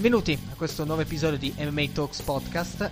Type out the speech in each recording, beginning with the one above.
Benvenuti a questo nuovo episodio di MMA Talks Podcast,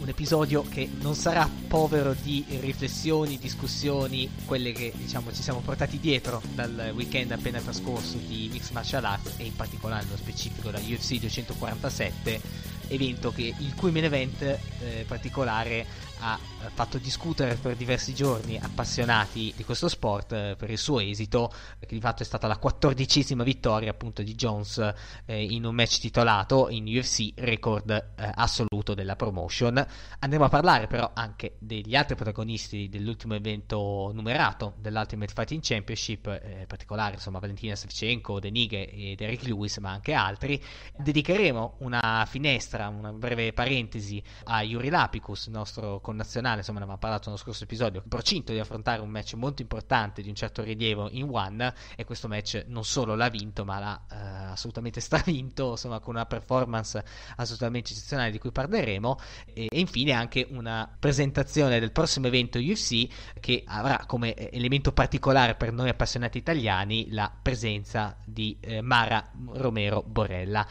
un episodio che non sarà povero di riflessioni, discussioni, quelle che diciamo ci siamo portati dietro dal weekend appena trascorso di Mixed Martial Arts e in particolare nello specifico da UFC 247, evento che, il cui main event eh, particolare ha eh, fatto discutere per diversi giorni appassionati di questo sport eh, per il suo esito, che di fatto è stata la quattordicesima vittoria appunto di Jones eh, in un match titolato in UFC, record eh, assoluto della promotion. Andremo a parlare però anche degli altri protagonisti dell'ultimo evento numerato dell'Ultimate Fighting Championship, eh, in particolare insomma Valentina Savchenko, Denighe ed Eric Lewis, ma anche altri. Dedicheremo una finestra, una breve parentesi a Yuri Lapicus, nostro connazionale, insomma ne abbiamo parlato nello scorso episodio, in procinto di affrontare un match molto importante di un certo rilievo in One e questo match non solo l'ha vinto ma l'ha eh, assolutamente stravinto, insomma con una performance assolutamente eccezionale di cui parleremo e, e infine anche una presentazione del prossimo evento UFC che avrà come eh, elemento particolare per noi appassionati italiani la presenza di eh, Mara Romero Borella.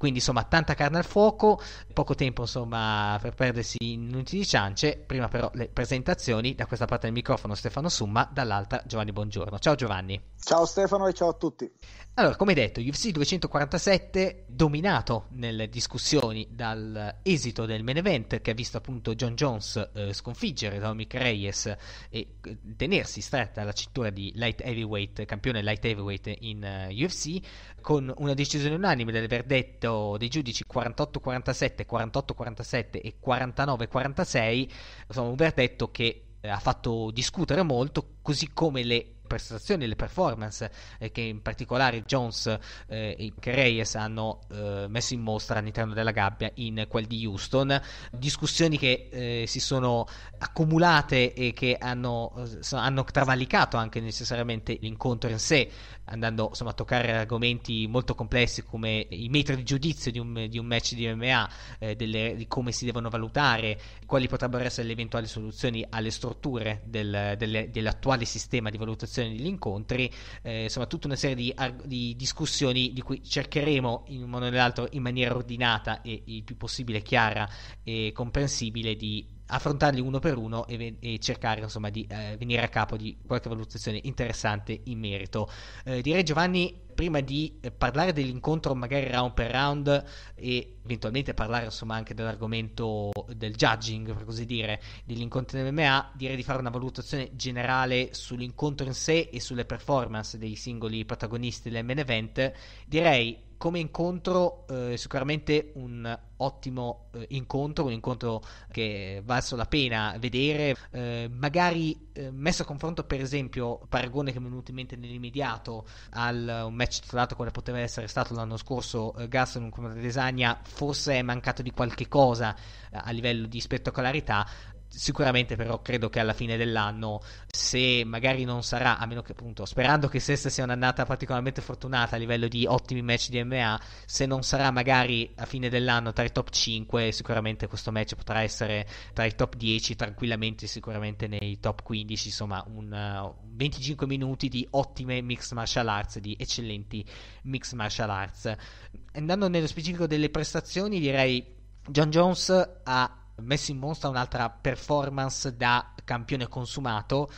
Quindi insomma tanta carne al fuoco, poco tempo insomma per perdersi in inutili ciance, prima però le presentazioni, da questa parte del microfono Stefano Summa, dall'altra Giovanni Buongiorno. Ciao Giovanni. Ciao Stefano e ciao a tutti. Allora, come detto, UFC 247 dominato nelle discussioni dall'esito del main event che ha visto appunto John Jones eh, sconfiggere Dominic Reyes e eh, tenersi stretta la cintura di light heavyweight, campione light heavyweight in uh, eh, UFC con una decisione unanime del verdetto verdietto dei giudici 48-47, 48-47 e 49-46, insomma un verdetto che eh, ha fatto discutere molto, così come le prestazioni, le performance eh, che in particolare Jones eh, e Reyes hanno eh, messo in mostra all'interno della gabbia in quel di Houston, discussioni che eh, si sono accumulate e che hanno, eh, hanno, travalicato anche necessariamente l'incontro in sé, andando insomma, a toccare argomenti molto complessi come i metri di giudizio di un, di un match di MMA, eh, delle, di come si devono valutare, quali potrebbero essere le eventuali soluzioni alle strutture del, delle, dell'attuale sistema di valutazione organizzazione degli incontri, eh, insomma tutta una serie di, arg- di, discussioni di cui cercheremo in un modo o nell'altro in maniera ordinata e il più possibile chiara e comprensibile di affrontarli uno per uno e, e cercare insomma di eh, venire a capo di qualche valutazione interessante in merito. Eh, direi Giovanni, prima di eh, parlare dell'incontro magari round per round e eventualmente parlare insomma anche dell'argomento del judging, per così dire, degli incontri in MMA, direi di fare una valutazione generale sull'incontro in sé e sulle performance dei singoli protagonisti dell'MN Event. Direi come incontro eh, sicuramente un ottimo eh, incontro, un incontro che valso la pena vedere, eh, magari eh, messo a confronto per esempio, paragone che mi è venuto in mente nell'immediato al un match titolato quale poteva essere stato l'anno scorso eh, Gaston contro Desagna, forse è mancato di qualche cosa eh, a livello di spettacolarità, Sicuramente però credo che alla fine dell'anno, se magari non sarà, a meno che appunto, sperando che Sesta sia un'annata particolarmente fortunata a livello di ottimi match di MA, se non sarà magari a fine dell'anno tra i top 5, sicuramente questo match potrà essere tra i top 10, tranquillamente sicuramente nei top 15, insomma un uh, 25 minuti di ottime mixed martial arts, di eccellenti mixed martial arts. Andando nello specifico delle prestazioni, direi John Jones ha messo in mostra un'altra performance da campione consumato,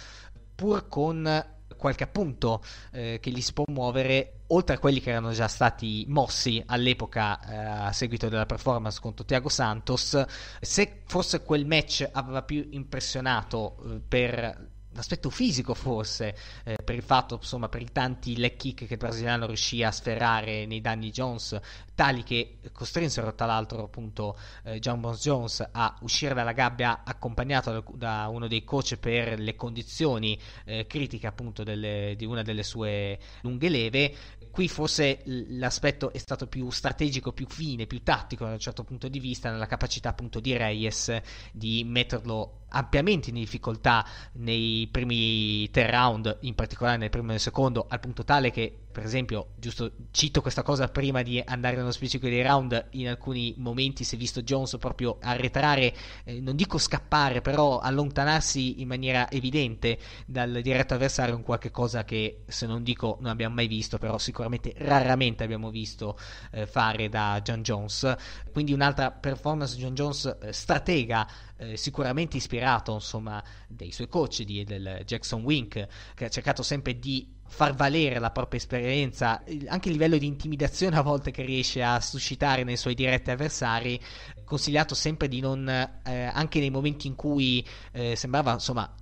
pur con qualche appunto eh, che gli si può muovere oltre a quelli che erano già stati mossi all'epoca eh, a seguito della performance contro Tiago Santos, se forse quel match aveva più impressionato eh, per l'aspetto fisico forse, eh, per il fatto, insomma, per i tanti leg kick che il brasiliano riuscì a sferrare nei danni Jones, tali che costrinsero tra l'altro appunto eh, John Bones Jones a uscire dalla gabbia accompagnato da, da uno dei coach per le condizioni eh, critiche appunto delle, di una delle sue lunghe leve. Qui forse l'aspetto è stato più strategico, più fine, più tattico da un certo punto di vista, nella capacità appunto di Reyes di metterlo ampiamente in difficoltà nei primi tre round, in particolare nel primo e nel secondo, al punto tale che, per esempio, giusto cito questa cosa prima di andare nello specifico dei round, in alcuni momenti si è visto Jones proprio arretrare, eh, non dico scappare, però allontanarsi in maniera evidente dal diretto avversario, un qualche cosa che, se non dico, non abbiamo mai visto, però sicuramente raramente abbiamo visto eh, fare da John Jones. Quindi un'altra performance John Jones eh, stratega, eh, sicuramente ispirata ispirato insomma dei suoi coach, di, del Jackson Wink, che ha cercato sempre di far valere la propria esperienza, anche il livello di intimidazione a volte che riesce a suscitare nei suoi diretti avversari, consigliato sempre di non, eh, anche nei momenti in cui eh, sembrava insomma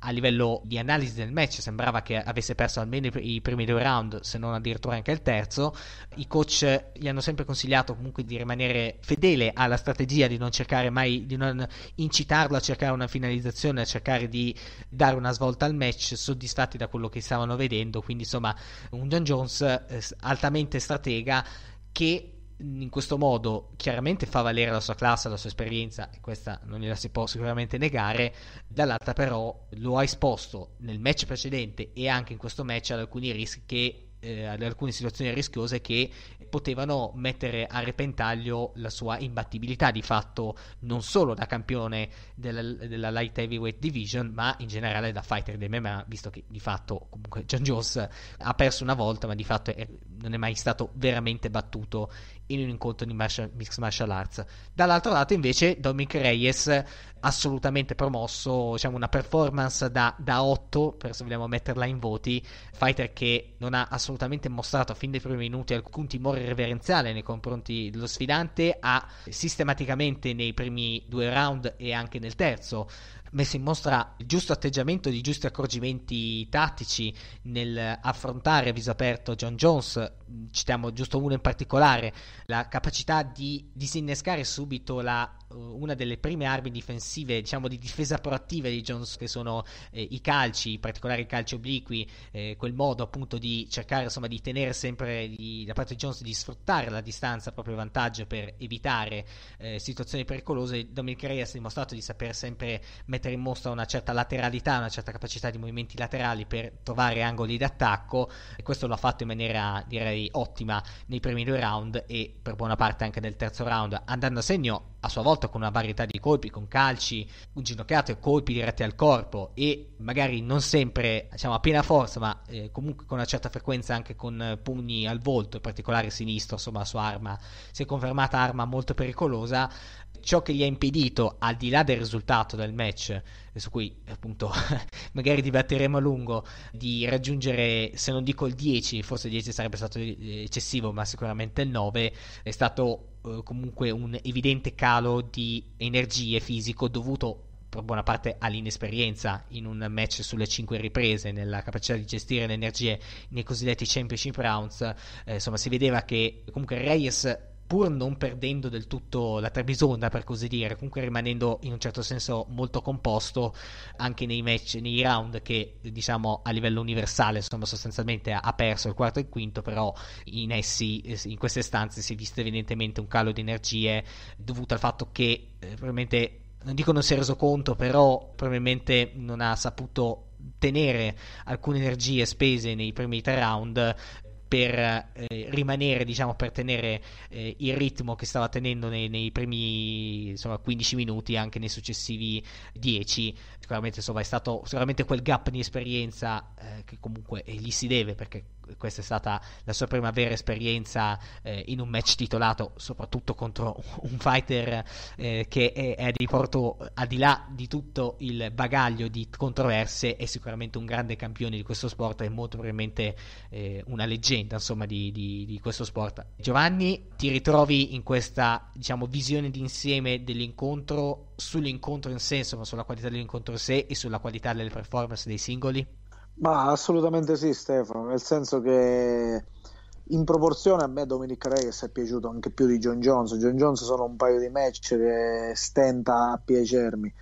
a, livello di analisi del match sembrava che avesse perso almeno i, primi due round, se non addirittura anche il terzo. I coach gli hanno sempre consigliato comunque di rimanere fedele alla strategia, di non cercare mai, di non incitarlo a cercare una finalizzazione, a cercare di dare una svolta al match, soddisfatti da quello che stavano vedendo. Quindi insomma un John Jones eh, altamente stratega che in questo modo chiaramente fa valere la sua classe, la sua esperienza, e questa non gliela si può sicuramente negare, dall'altra però lo ha esposto nel match precedente e anche in questo match ad alcuni rischi che eh, ad alcune situazioni rischiose che potevano mettere a repentaglio la sua imbattibilità di fatto non solo da campione della, della light heavyweight division ma in generale da fighter dei MMA visto che di fatto comunque John Jones ha perso una volta ma di fatto è, non è mai stato veramente battuto in un incontro di martial, Mixed Martial Arts. Dall'altro lato, invece, Dominic Reyes assolutamente promosso, diciamo una performance da, da 8, per se vogliamo metterla in voti, fighter che non ha assolutamente mostrato fin dai primi minuti alcun timore reverenziale nei confronti dello sfidante, ha sistematicamente nei primi due round e anche nel terzo messo in mostra il giusto atteggiamento i giusti accorgimenti tattici nel affrontare a viso aperto John Jones, citiamo giusto uno in particolare, la capacità di disinnescare subito la, eh, una delle prime armi difensive, diciamo di difesa proattiva di Jones, che sono eh, i calci, in particolare i calci obliqui, eh, quel modo appunto di cercare insomma di tenere sempre di, da parte di Jones di sfruttare la distanza a proprio vantaggio per evitare eh, situazioni pericolose. Dominic Reyes ha dimostrato di saper sempre mettere mettere in mostra una certa lateralità, una certa capacità di movimenti laterali per trovare angoli d'attacco e questo lo ha fatto in maniera direi ottima nei primi due round e per buona parte anche nel terzo round andando a segno a sua volta con una varietà di colpi, con calci, un ginocchiato e colpi diretti al corpo e magari non sempre diciamo a piena forza ma eh, comunque con una certa frequenza anche con pugni al volto, in particolare sinistro, insomma la sua arma si è confermata arma molto pericolosa ciò che gli ha impedito, al di là del risultato del match, su cui appunto magari dibatteremo a lungo, di raggiungere, se non dico il 10, forse il 10 sarebbe stato eh, eccessivo, ma sicuramente il 9, è stato eh, comunque un evidente calo di energie fisico dovuto per buona parte all'inesperienza in un match sulle 5 riprese, nella capacità di gestire le energie nei cosiddetti championship rounds, eh, insomma si vedeva che comunque Reyes pur non perdendo del tutto la Trebisonda, per così dire, comunque rimanendo in un certo senso molto composto anche nei match, nei round che diciamo a livello universale, insomma, sostanzialmente ha perso il quarto e il quinto, però in essi, in queste stanze, si è visto evidentemente un calo di energie dovuto al fatto che eh, probabilmente. Non dico non si è reso conto, però probabilmente non ha saputo tenere alcune energie spese nei primi tre round per eh, rimanere, diciamo, per tenere eh, il ritmo che stava tenendo nei, nei primi insomma, 15 minuti, anche nei successivi 10. Sicuramente insomma, è stato sicuramente quel gap di esperienza eh, che comunque gli si deve perché questa è stata la sua prima vera esperienza eh, in un match titolato, soprattutto contro un fighter eh, che è, è, di porto al di là di tutto il bagaglio di controverse, è sicuramente un grande campione di questo sport e molto probabilmente eh, una leggenda crescente insomma di, di, di, questo sport. Giovanni, ti ritrovi in questa diciamo visione d'insieme dell'incontro sull'incontro in sé, insomma sulla qualità dell'incontro in sé e sulla qualità delle performance dei singoli? Ma assolutamente sì Stefano, nel senso che in proporzione a me Dominic Reyes è piaciuto anche più di John Jones. John Jones sono un paio di match che stenta a piacermi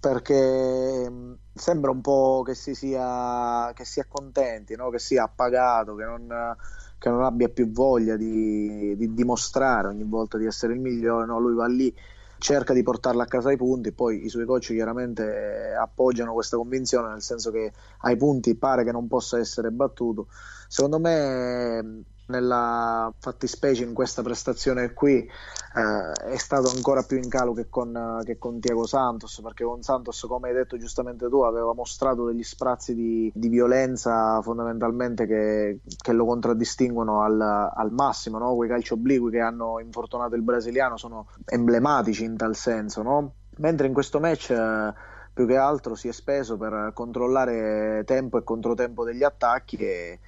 perché mm, sembra un po' che si sia, che si accontenti, no? che sia appagato, che non, che non abbia più voglia di, di, dimostrare ogni volta di essere il migliore, no? lui va lì, cerca di portarla a casa i punti, poi i suoi coach chiaramente eh, appoggiano questa convinzione, nel senso che ai punti pare che non possa essere battuto. Secondo me mm, nella fattispecie in questa prestazione qui eh, è stato ancora più in calo che con, eh, che con, Diego Santos perché con Santos come hai detto giustamente tu aveva mostrato degli sprazzi di, di violenza fondamentalmente che, che, lo contraddistinguono al, al massimo no? quei calci obliqui che hanno infortunato il brasiliano sono emblematici in tal senso no? mentre in questo match eh, più che altro si è speso per controllare tempo e controtempo degli attacchi e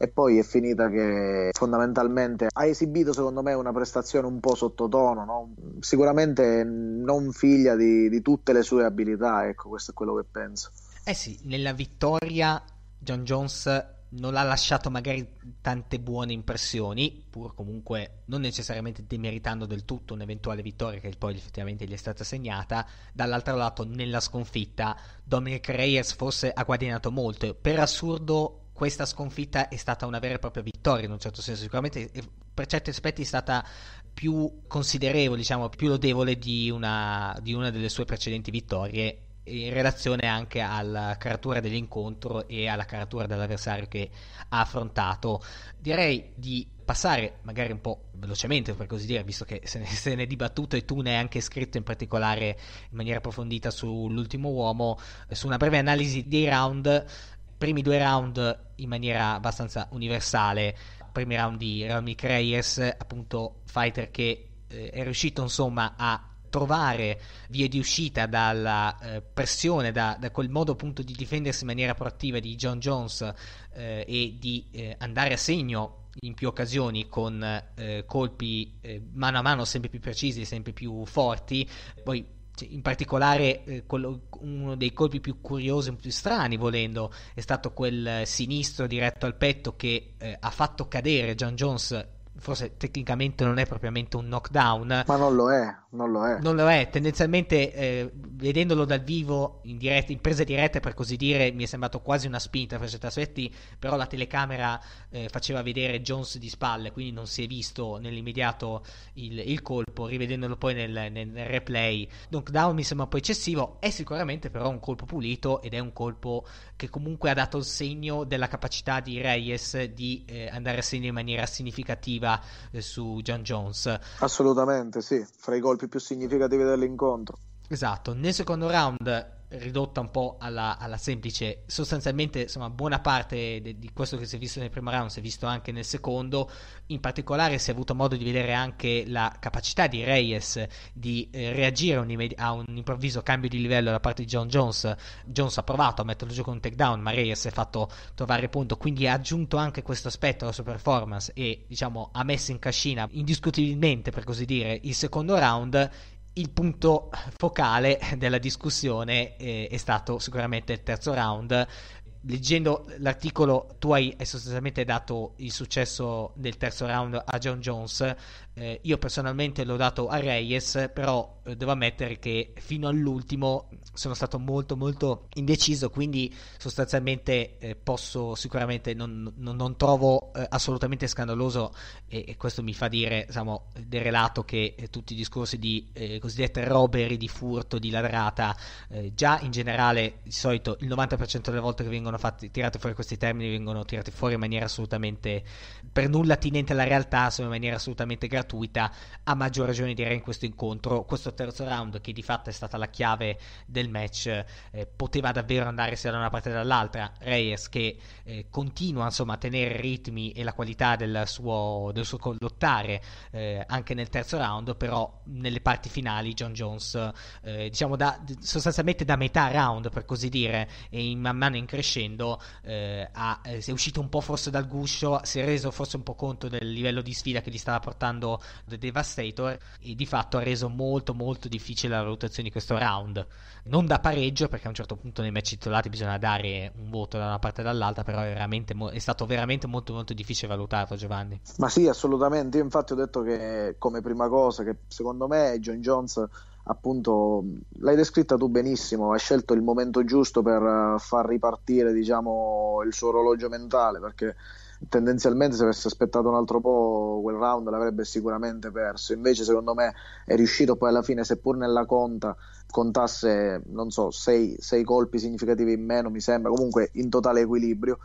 e poi è finita che fondamentalmente ha esibito secondo me una prestazione un po' sottotono, no? sicuramente non figlia di, di tutte le sue abilità, ecco questo è quello che penso. Eh sì, nella vittoria John Jones non ha lasciato magari tante buone impressioni, pur comunque non necessariamente demeritando del tutto un'eventuale vittoria che poi effettivamente gli è stata segnata. Dall'altro lato, nella sconfitta, Dominic Reyes forse ha guadagnato molto. Per assurdo, questa sconfitta è stata una vera e propria vittoria in un certo senso, sicuramente eh, per certi aspetti è stata più considerevole, diciamo, più lodevole di una, di una delle sue precedenti vittorie in relazione anche alla caratura dell'incontro e alla caratura dell'avversario che ha affrontato. Direi di passare magari un po' velocemente, per così dire, visto che se ne, se ne è dibattuto e tu ne hai anche scritto in particolare in maniera approfondita sull'ultimo uomo, eh, su una breve analisi dei round primi due round in maniera abbastanza universale, primi round di Romnick Reyes, appunto fighter che eh, è riuscito insomma a trovare vie di uscita dalla eh, pressione, da, da, quel modo appunto di difendersi in maniera proattiva di John Jones eh, e di eh, andare a segno in più occasioni con eh, colpi eh, mano a mano sempre più precisi, sempre più forti, poi cioè, in particolare eh, quello, uno dei colpi più curiosi e più strani volendo è stato quel eh, sinistro diretto al petto che eh, ha fatto cadere John Jones forse tecnicamente non è propriamente un knockdown. Ma non lo è, non lo è. Non lo è, tendenzialmente eh, vedendolo dal vivo in, diretta, in presa diretta per così dire mi è sembrato quasi una spinta per certi aspetti, però la telecamera eh, faceva vedere Jones di spalle, quindi non si è visto nell'immediato il, il colpo, rivedendolo poi nel, nel, nel replay. Knockdown mi sembra un po' eccessivo, è sicuramente però un colpo pulito ed è un colpo che comunque ha dato il segno della capacità di Reyes di eh, andare a segno in maniera significativa offensiva eh, su John Jones. Assolutamente sì, fra i colpi più significativi dell'incontro. Esatto, nel secondo round ridotta un po' alla, alla semplice, sostanzialmente insomma buona parte de, di questo che si è visto nel primo round si è visto anche nel secondo, in particolare si è avuto modo di vedere anche la capacità di Reyes di eh, reagire un, a un improvviso cambio di livello da parte di John Jones, Jones ha provato a metterlo giù con un takedown ma Reyes si è fatto trovare punto, quindi ha aggiunto anche questo aspetto alla sua performance e diciamo ha messo in cascina indiscutibilmente per così dire il secondo round il punto focale della discussione eh, è stato sicuramente il terzo round. Leggendo l'articolo tu hai sostanzialmente dato il successo del terzo round a John Jones, eh, io personalmente l'ho dato a Reyes, però eh, devo ammettere che fino all'ultimo sono stato molto molto indeciso, quindi sostanzialmente eh, posso sicuramente non, non, non trovo eh, assolutamente scandaloso e, e, questo mi fa dire diciamo, del relato che eh, tutti i discorsi di eh, cosiddette robbery, di furto, di ladrata, già in generale di solito il 90% delle volte che vengono fatti, tirati fuori questi termini vengono tirati fuori in maniera assolutamente per nulla attinente alla realtà, sono in maniera assolutamente gratuita gratuita, a maggior ragione direi in questo incontro. Questo terzo round, che di fatto è stata la chiave del match, eh, poteva davvero andare sia da una parte che dall'altra. Reyes che eh, continua insomma, a tenere i ritmi e la qualità del suo, del suo collottare eh, anche nel terzo round, però nelle parti finali John Jones, eh, diciamo da, sostanzialmente da metà round per così dire, e in man mano in crescendo, eh, ha, eh, è uscito un po' forse dal guscio, si è reso forse un po' conto del livello di sfida che gli stava portando The Devastator e di fatto ha reso molto molto difficile la valutazione di questo round. Non da pareggio perché a un certo punto nei match titolati bisogna dare un voto da una parte o dall'altra, però è, mo- è stato veramente molto molto difficile valutarlo Giovanni. Ma sì, assolutamente, io infatti ho detto che come prima cosa che secondo me John Jones appunto l'hai descritta tu benissimo, hai scelto il momento giusto per eh, far ripartire diciamo, il suo orologio mentale perché tendenzialmente se avesse aspettato un altro po' quel round l'avrebbe sicuramente perso, invece secondo me è riuscito poi alla fine, seppur nella conta contasse, non so, sei, sei colpi significativi in meno, mi sembra, comunque in totale equilibrio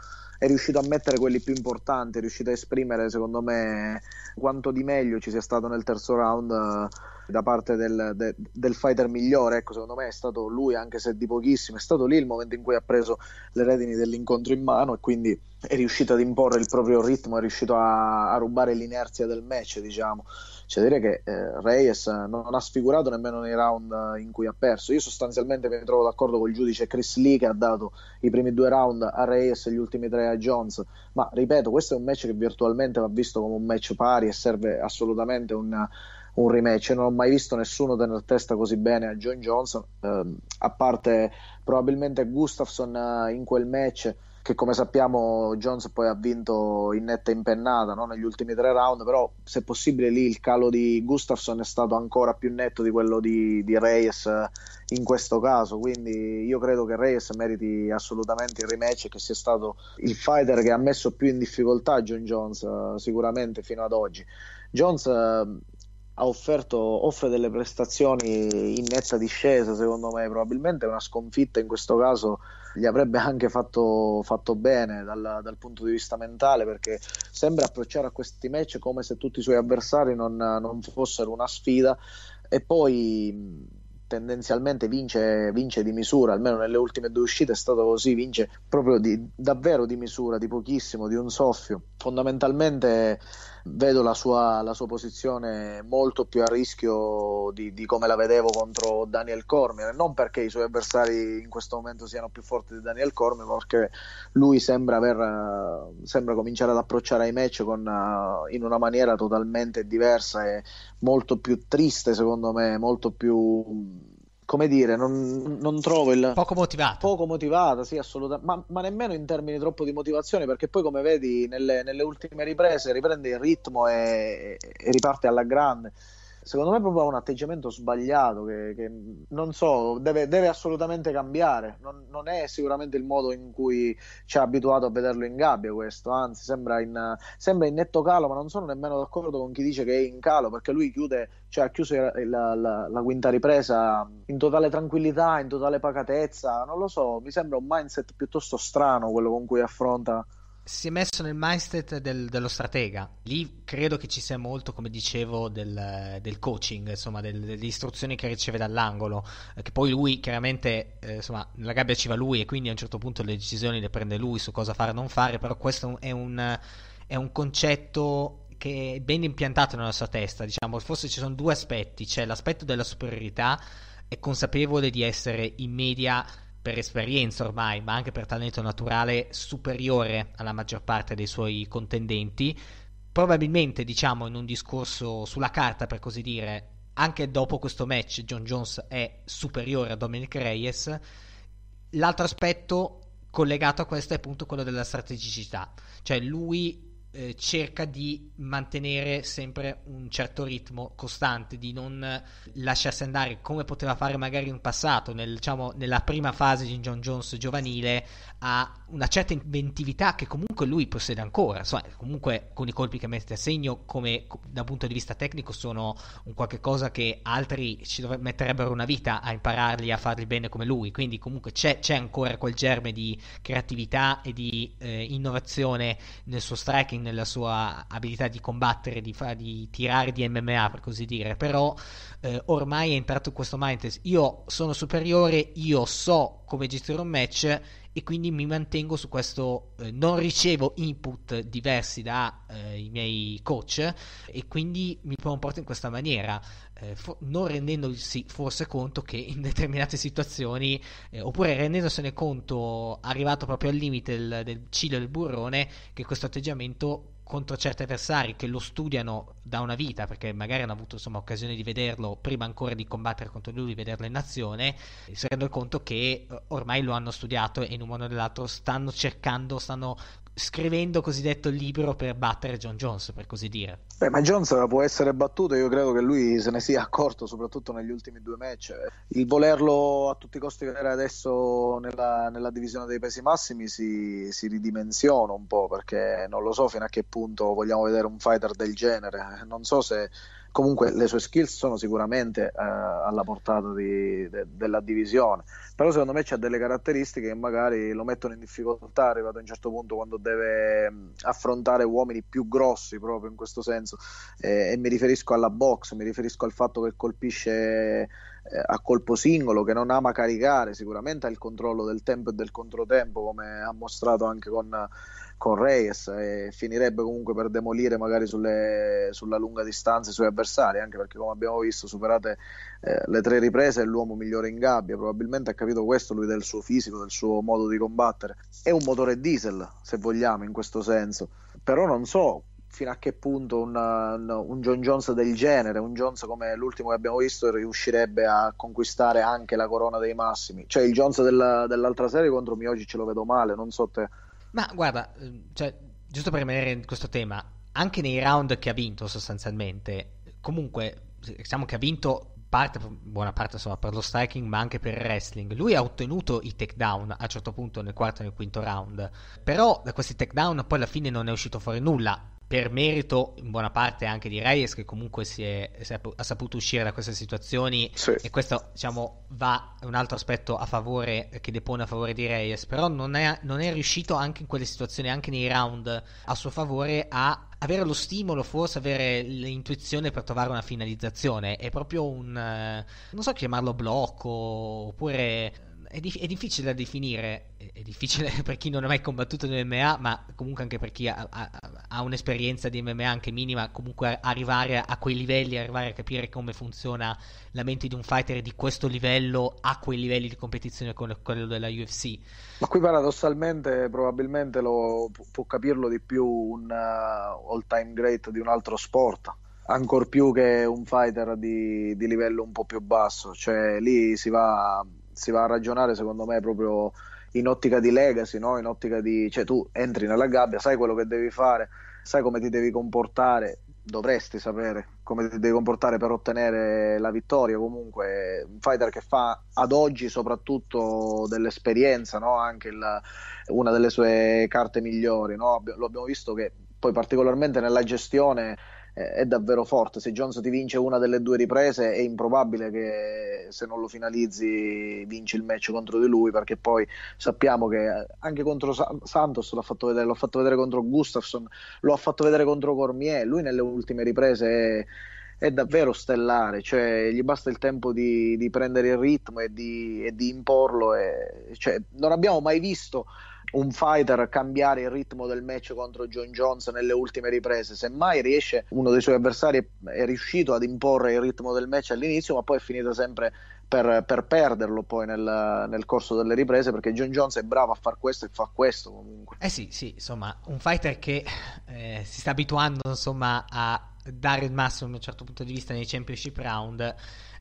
è riuscito a mettere quelli più importanti, è riuscito a esprimere secondo me quanto di meglio ci sia stato nel terzo round eh, da parte del, de, del, fighter migliore, ecco secondo me è stato lui anche se di pochissimo, è stato lì il momento in cui ha preso le redini dell'incontro in mano e quindi è riuscito ad imporre il proprio ritmo, è riuscito a, a rubare l'inerzia del match diciamo c'è cioè, da dire che eh, Reyes non ha sfigurato nemmeno nei round eh, in cui ha perso. Io sostanzialmente mi trovo d'accordo con il giudice Chris Lee che ha dato i primi due round a Reyes e gli ultimi tre a Jones. Ma ripeto, questo è un match che virtualmente va visto come un match pari e serve assolutamente un un rematch. Non ho mai visto nessuno tenere testa così bene a John Jones, ehm, a parte probabilmente Gustafsson eh, in quel match che come sappiamo Jones poi ha vinto in netta impennata no? negli ultimi tre round, però se possibile lì il calo di Gustafsson è stato ancora più netto di quello di, di Reyes eh, in questo caso, quindi io credo che Reyes meriti assolutamente il rematch e che sia stato il fighter che ha messo più in difficoltà John Jones eh, sicuramente fino ad oggi. Jones eh, ha offerto, offre delle prestazioni in netta discesa, secondo me probabilmente una sconfitta in questo caso gli avrebbe anche fatto, fatto bene dal, dal, punto di vista mentale perché sembra approcciare a questi match come se tutti i suoi avversari non, non fossero una sfida e poi tendenzialmente vince, vince, di misura, almeno nelle ultime due uscite è stato così, vince proprio di, davvero di misura, di pochissimo, di un soffio. Fondamentalmente vedo la sua, la sua, posizione molto più a rischio di, di, come la vedevo contro Daniel Cormier, non perché i suoi avversari in questo momento siano più forti di Daniel Cormier, ma perché lui sembra, aver, eh, sembra cominciare ad approcciare ai match con, eh, in una maniera totalmente diversa e molto più triste secondo me, molto più come dire, non, non, trovo il... Poco motivata. Poco motivata, sì, assolutamente, ma, ma, nemmeno in termini troppo di motivazione, perché poi come vedi nelle, nelle ultime riprese riprende il ritmo e, e riparte alla grande secondo me è proprio un atteggiamento sbagliato che, che non so, deve, deve assolutamente cambiare. Non, non, è sicuramente il modo in cui ci ha abituato a vederlo in gabbia questo, anzi sembra in, sembra in, netto calo, ma non sono nemmeno d'accordo con chi dice che è in calo, perché lui chiude, cioè, ha chiuso la, la, la quinta ripresa in totale tranquillità, in totale pacatezza, non lo so, mi sembra un mindset piuttosto strano quello con cui affronta si è messo nel mindset del, dello stratega. Lì credo che ci sia molto, come dicevo, del, del coaching, insomma, del, delle istruzioni che riceve dall'angolo. Eh, che poi lui, chiaramente, eh, insomma, la gabbia ci va lui e quindi a un certo punto le decisioni le prende lui su cosa fare e non fare. Però questo è un, è un concetto che è ben impiantato nella sua testa. Diciamo, forse ci sono due aspetti: c'è l'aspetto della superiorità, è consapevole di essere in media per esperienza ormai, ma anche per talento naturale superiore alla maggior parte dei suoi contendenti. Probabilmente, diciamo, in un discorso sulla carta, per così dire, anche dopo questo match John Jones è superiore a Dominic Reyes. L'altro aspetto collegato a questo è appunto quello della strategicità, cioè lui eh, cerca di mantenere sempre un certo ritmo costante, di non lasciarsi andare come poteva fare magari in passato, nel, diciamo, nella prima fase di John Jones giovanile, ha una certa inventività che comunque lui possiede ancora, insomma, comunque con i colpi che mette a segno come da un punto di vista tecnico sono un qualche cosa che altri ci dovre- metterebbero una vita a impararli a farli bene come lui, quindi comunque c'è, c'è ancora quel germe di creatività e di eh, innovazione nel suo striking, nella sua abilità di combattere, di, fa- di tirare di MMA per così dire, però eh, ormai è entrato questo mindset, io sono superiore, io so come gestire un match e quindi mi mantengo su questo, eh, non ricevo input diversi dai eh, miei coach e quindi mi comporto in questa maniera, eh, for- non rendendosi forse conto che in determinate situazioni, eh, oppure rendendosene conto arrivato proprio al limite del, del ciglio del burrone, che questo atteggiamento contro certi avversari che lo studiano da una vita, perché magari hanno avuto insomma, occasione di vederlo prima ancora di combattere contro lui, di vederlo in azione, si rendono conto che eh, ormai lo hanno studiato e in un modo o nell'altro stanno cercando, stanno scrivendo cosiddetto libro per battere John Jones, per così dire. Beh, ma Jones può essere battuto, io credo che lui se ne sia accorto, soprattutto negli ultimi due match. Il volerlo a tutti i costi vedere adesso nella, nella divisione dei pesi massimi si, si, ridimensiona un po', perché non lo so fino a che punto vogliamo vedere un fighter del genere. Non so se comunque le sue skills sono sicuramente eh, alla portata di, de, della divisione, però secondo me c'è delle caratteristiche che magari lo mettono in difficoltà arrivato a un certo punto quando deve mm, affrontare uomini più grossi proprio in questo senso eh, e mi riferisco alla box, mi riferisco al fatto che colpisce eh, a colpo singolo, che non ama caricare, sicuramente ha il controllo del tempo e del controtempo, come ha mostrato anche con, con Reyes e finirebbe comunque per demolire magari sulle, sulla lunga distanza i suoi avversari, anche perché come abbiamo visto superate eh, le tre riprese è l'uomo migliore in gabbia, probabilmente ha capito questo lui del suo fisico, del suo modo di combattere, è un motore diesel se vogliamo in questo senso, però non so fino a che punto un, un, John Jones del genere, un Jones come l'ultimo che abbiamo visto, riuscirebbe a conquistare anche la corona dei massimi. Cioè il Jones della, dell'altra serie contro Mioji ce lo vedo male, non so te. Ma guarda, ehm, cioè, giusto per rimanere in questo tema, anche nei round che ha vinto sostanzialmente, comunque diciamo che ha vinto parte, buona parte insomma, per lo striking ma anche per il wrestling. Lui ha ottenuto i takedown a un certo punto nel quarto e nel quinto round, però da questi takedown poi alla fine non è uscito fuori nulla per merito in buona parte anche di Reyes che comunque si è, si è, ha saputo uscire da queste situazioni sì. e questo diciamo va un altro aspetto a favore che depone a favore di Reyes però non è, non è riuscito anche in quelle situazioni anche nei round a suo favore a avere lo stimolo, forse avere l'intuizione per trovare una finalizzazione. È proprio un. non so chiamarlo blocco oppure è, di- è, difficile da definire, è, difficile per chi non ha mai combattuto in MMA, ma comunque anche per chi ha, ha, ha un'esperienza di MMA anche minima, comunque arrivare a, a quei livelli, arrivare a capire come funziona la mente di un fighter di questo livello a quei livelli di competizione con quello della UFC. Ma qui paradossalmente probabilmente lo, può capirlo di più un uh, all-time great di un altro sport Ancor più che un fighter di, di, livello un po' più basso, cioè lì si va si va a ragionare secondo me proprio in ottica di legacy, no? in ottica di... cioè tu entri nella gabbia, sai quello che devi fare, sai come ti devi comportare, dovresti sapere come ti devi comportare per ottenere la vittoria. Comunque, un fighter che fa ad oggi soprattutto dell'esperienza, no? anche il, una delle sue carte migliori. No? Lo abbiamo visto che poi particolarmente nella gestione è davvero forte. Se Jones ti vince una delle due riprese, è improbabile che se non lo finalizzi vinci il match contro di lui, perché poi sappiamo che eh, anche contro Santos l'ha fatto vedere, l'ha fatto vedere contro Gustafsson, lo ha fatto vedere contro Cormier. Lui nelle ultime riprese è è davvero stellare, cioè gli basta il tempo di, di prendere il ritmo e di, e di imporlo. E, cioè, non abbiamo mai visto un fighter cambiare il ritmo del match contro John Jones nelle ultime riprese. Semmai riesce, uno dei suoi avversari è riuscito ad imporre il ritmo del match all'inizio, ma poi è finito sempre per, per, perderlo poi nel, nel, corso delle riprese perché John Jones è bravo a far questo e fa questo comunque. Eh sì, sì, insomma, un fighter che eh, si sta abituando insomma a dare il massimo da un certo punto di vista nei championship round.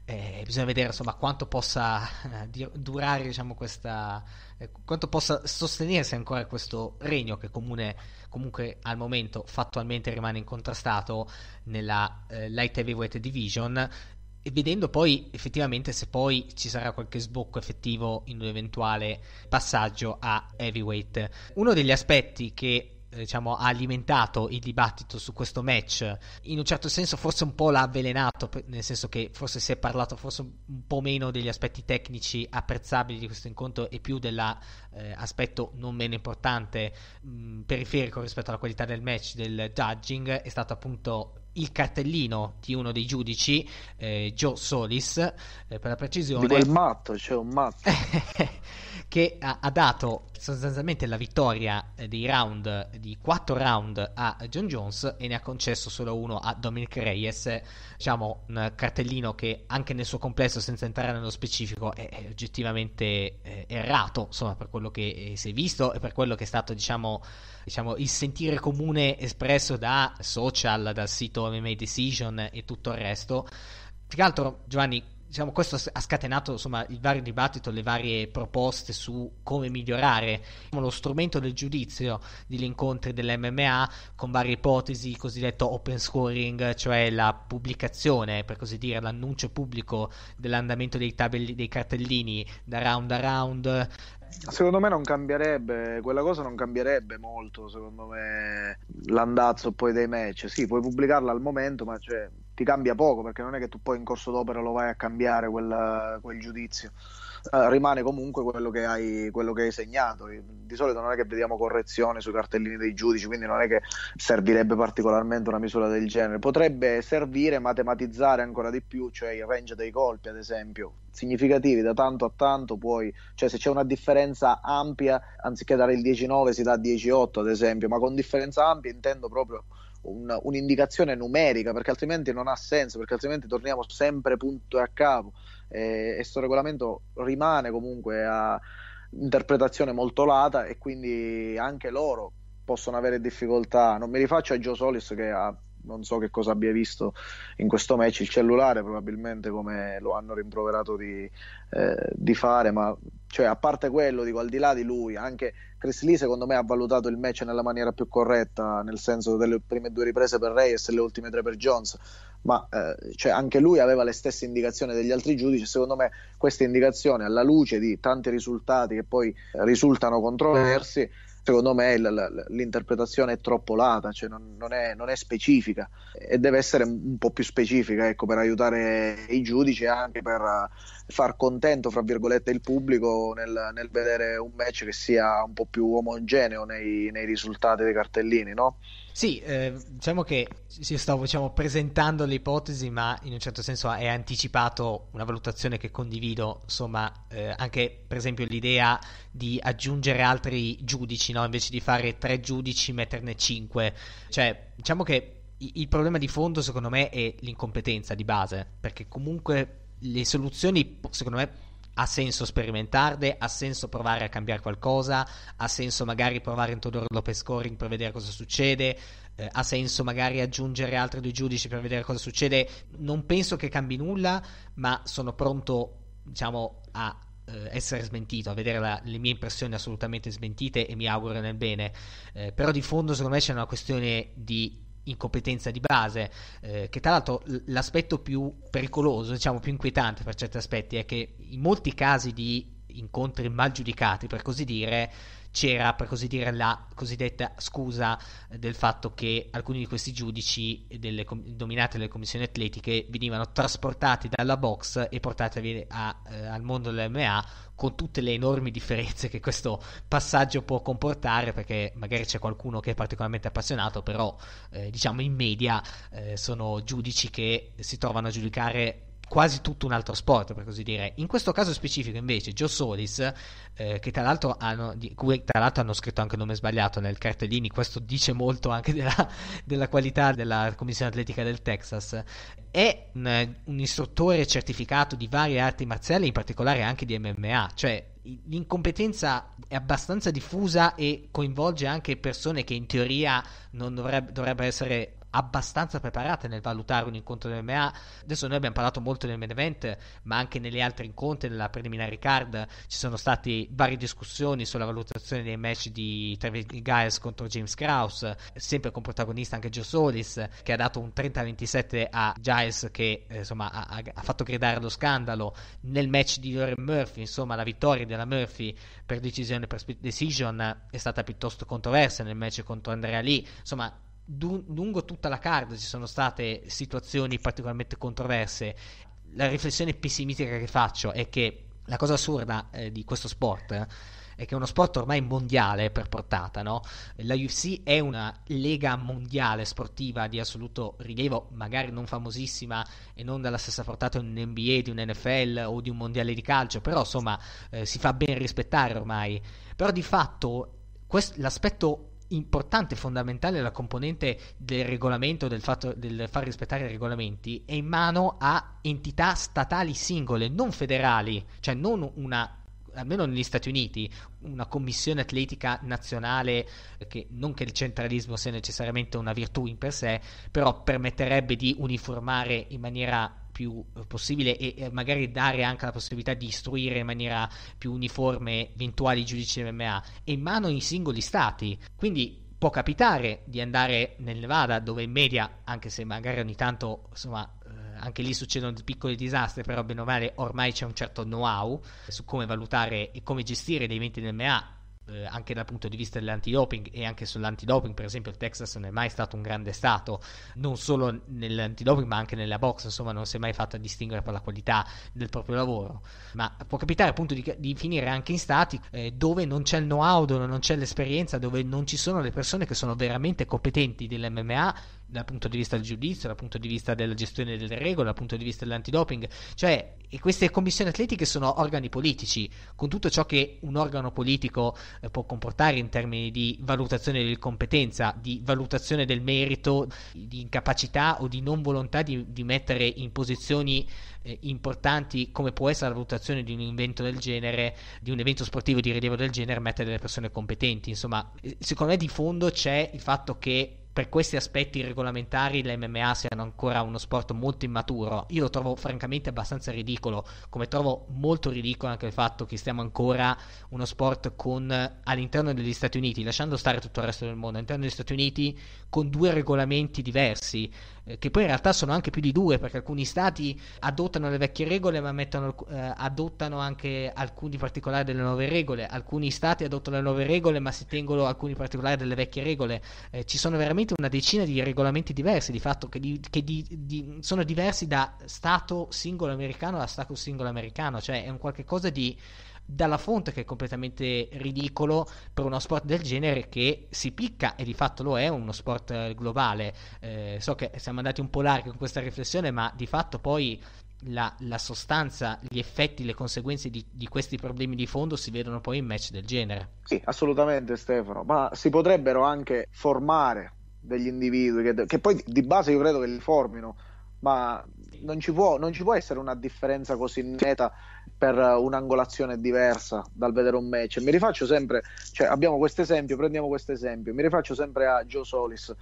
Eh, bisogna vedere insomma quanto possa eh, durare diciamo, questa eh, quanto possa sostenersi ancora questo regno che comune, comunque al momento fattualmente rimane incontrastato nella eh, light heavyweight division e vedendo poi effettivamente se poi ci sarà qualche sbocco effettivo in un eventuale passaggio a heavyweight uno degli aspetti che diciamo, ha alimentato il dibattito su questo match, in un certo senso forse un po' l'ha avvelenato, nel senso che forse si è parlato forse un po' meno degli aspetti tecnici apprezzabili di questo incontro e più dell'aspetto eh, non meno importante, mh, mm, periferico rispetto alla qualità del match, del judging, è stato appunto il cartellino di uno dei giudici, eh, Joe Solis, eh, per la precisione. Di quel matto, c'è cioè un matto. che ha, ha dato sostanzialmente la vittoria eh, dei round, di 4 round a John Jones e ne ha concesso solo uno a Dominic Reyes, diciamo un cartellino che anche nel suo complesso, senza entrare nello specifico, è, è oggettivamente eh, errato, insomma per quello che eh, si è visto e per quello che è stato diciamo, diciamo, il sentire comune espresso da social, dal sito MMA Decision e tutto il resto. Più che altro, Giovanni, diciamo, questo ha scatenato insomma, il vario dibattito, le varie proposte su come migliorare diciamo, lo strumento del giudizio degli incontri dell'MMA con varie ipotesi, il cosiddetto open scoring, cioè la pubblicazione, per così dire, l'annuncio pubblico dell'andamento dei, tabelli, dei cartellini da round a round, Secondo me non cambierebbe, quella cosa non cambierebbe molto, secondo me, l'andazzo poi dei match. Sì, puoi pubblicarla al momento, ma cioè, ti cambia poco perché non è che tu poi in corso d'opera lo vai a cambiare quel, quel giudizio. Uh, rimane comunque quello che, hai, quello che, hai, segnato. Di solito non è che vediamo correzione sui cartellini dei giudici, quindi non è che servirebbe particolarmente una misura del genere. Potrebbe servire matematizzare ancora di più, cioè il range dei colpi, ad esempio, significativi da tanto a tanto, puoi, cioè se c'è una differenza ampia, anziché dare il 10 si dà 10-8, ad esempio, ma con differenza ampia intendo proprio un, un'indicazione numerica, perché altrimenti non ha senso, perché altrimenti torniamo sempre punto e a capo e questo regolamento rimane comunque a interpretazione molto lata e quindi anche loro possono avere difficoltà. Non mi rifaccio a Gio Solis che ha non so che cosa abbia visto in questo match il cellulare probabilmente come lo hanno rimproverato di, eh, di fare ma cioè, a parte quello dico al di là di lui anche Chris Lee secondo me ha valutato il match nella maniera più corretta nel senso delle prime due riprese per Reyes e le ultime tre per Jones ma eh, cioè, anche lui aveva le stesse indicazioni degli altri giudici secondo me questa indicazione alla luce di tanti risultati che poi risultano controversi secondo me l'interpretazione è troppo lata, cioè non, non, è, non, è, specifica e deve essere un po' più specifica ecco, per aiutare i giudici e anche per eh, far contento fra virgolette il pubblico nel, nel vedere un match che sia un po' più omogeneo nei, nei risultati dei cartellini. No? Sì, eh, diciamo che io stavo diciamo, presentando l'ipotesi, ma in un certo senso è anticipato una valutazione che condivido, insomma, eh, anche per esempio l'idea di aggiungere altri giudici, no? invece di fare tre giudici, metterne cinque. Cioè, diciamo che il problema di fondo, secondo me, è l'incompetenza di base, perché comunque le soluzioni, secondo me, ha senso sperimentarle, ha senso provare a cambiare qualcosa, ha senso magari provare in introdurlo per scoring per vedere cosa succede, eh, ha senso magari aggiungere altri due giudici per vedere cosa succede. Non penso che cambi nulla, ma sono pronto, diciamo, a eh, essere smentito, a vedere la, le mie impressioni assolutamente smentite e mi auguro nel bene. Eh, però di fondo secondo me c'è una questione di incompetenza di base, eh, che tra l'altro l'aspetto più pericoloso, diciamo più inquietante per certi aspetti, è che in molti casi di incontri mal giudicati, per così dire, c'era per così dire la cosiddetta scusa del fatto che alcuni di questi giudici delle, dominati dalle commissioni atletiche venivano trasportati dalla box e portati a, eh, al mondo dell'MA con tutte le enormi differenze che questo passaggio può comportare perché magari c'è qualcuno che è particolarmente appassionato però eh, diciamo in media eh, sono giudici che si trovano a giudicare quasi tutto un altro sport, per così dire. In questo caso specifico, invece, Joe Solis, eh, che tra l'altro hanno, di cui tra l'altro hanno scritto anche il nome sbagliato nel cartellini, questo dice molto anche della, della qualità della Commissione Atletica del Texas, è un, un istruttore certificato di varie arti marziali, in particolare anche di MMA, cioè l'incompetenza è abbastanza diffusa e coinvolge anche persone che in teoria non dovrebbe, dovrebbero essere abbastanza preparate nel valutare un incontro di MMA. Adesso noi abbiamo parlato molto del main event, ma anche negli altri incontri, nella preliminare card, ci sono state varie discussioni sulla valutazione dei match di Travis Giles contro James Kraus, sempre con protagonista anche Joe Solis, che ha dato un 30-27 a Giles, che eh, insomma ha, ha fatto gridare lo scandalo. Nel match di Lauren Murphy, insomma, la vittoria della Murphy per decisione per split decision è stata piuttosto controversa nel match contro Andrea Lee. Insomma, du- lungo tutta la card ci sono state situazioni particolarmente controverse. La riflessione pessimistica che faccio è che la cosa assurda eh, di questo sport è che è uno sport ormai mondiale per portata, no? La UFC è una lega mondiale sportiva di assoluto rilievo, magari non famosissima e non della stessa portata di un NBA, di un NFL o di un mondiale di calcio, però insomma eh, si fa ben rispettare ormai. Però di fatto quest- l'aspetto importante, fondamentale la componente del regolamento, del, fatto, del far rispettare i regolamenti, è in mano a entità statali singole, non federali, cioè non una almeno negli Stati Uniti, una commissione atletica nazionale, eh, che non che il centralismo sia necessariamente una virtù in per sé, però permetterebbe di uniformare in maniera più eh, possibile e, eh, magari dare anche la possibilità di istruire in maniera più uniforme eventuali giudici MMA in mano ai singoli stati. Quindi può capitare di andare nel Nevada dove in media, anche se magari ogni tanto insomma eh, anche lì succedono piccoli disastri, però bene o male ormai c'è un certo know-how su come valutare e come gestire dei eventi MMA eh, anche dal punto di vista dell'antidoping e anche sull'antidoping, per esempio il Texas non è mai stato un grande stato, non solo nell'antidoping ma anche nella box, insomma non si è mai fatta distinguere per la qualità del proprio lavoro, ma può capitare appunto di, di finire anche in stati eh, dove non c'è il know-how, dove non c'è l'esperienza, dove non ci sono le persone che sono veramente competenti dell'MMA dal punto di vista del giudizio, dal punto di vista della gestione delle regole, dal punto di vista dell'antidoping, cioè queste commissioni atletiche sono organi politici, con tutto ciò che un organo politico eh, può comportare in termini di valutazione di competenza, di valutazione del merito, di incapacità o di non volontà di, di mettere in posizioni eh, importanti come può essere la valutazione di un evento del genere, di un evento sportivo di rilievo del genere, mettere delle persone competenti, insomma, eh, secondo me di fondo c'è il fatto che per questi aspetti regolamentari l'MMA siano ancora uno sport molto immaturo. Io lo trovo francamente abbastanza ridicolo, come trovo molto ridicolo anche il fatto che stiamo ancora uno sport con all'interno degli Stati Uniti, lasciando stare tutto il resto del mondo, all'interno degli Stati Uniti con due regolamenti diversi. Eh, che poi in realtà sono anche più di due, perché alcuni stati adottano le vecchie regole ma mettono, eh, adottano anche alcuni particolari delle nuove regole, alcuni stati adottano le nuove regole ma si tengono alcuni particolari delle vecchie regole. Eh, ci sono veramente una decina di regolamenti diversi, di fatto, che, di, che di, di, sono diversi da stato singolo americano a stato singolo americano, cioè è un qualche cosa di dalla fonte che è completamente ridicolo per uno sport del genere che si picca e di fatto lo è uno sport eh, globale. Eh, so che siamo andati un po' larghi con questa riflessione, ma di fatto poi la, la sostanza, gli effetti, le conseguenze di, di, questi problemi di fondo si vedono poi in match del genere. Sì, assolutamente Stefano, ma si potrebbero anche formare degli individui che, che poi di base io credo che li formino, ma non ci, può, non ci può essere una differenza così netta per un'angolazione diversa dal vedere un match. Mi rifaccio sempre, cioè abbiamo questo esempio, prendiamo questo esempio, mi rifaccio sempre a Joe Solis.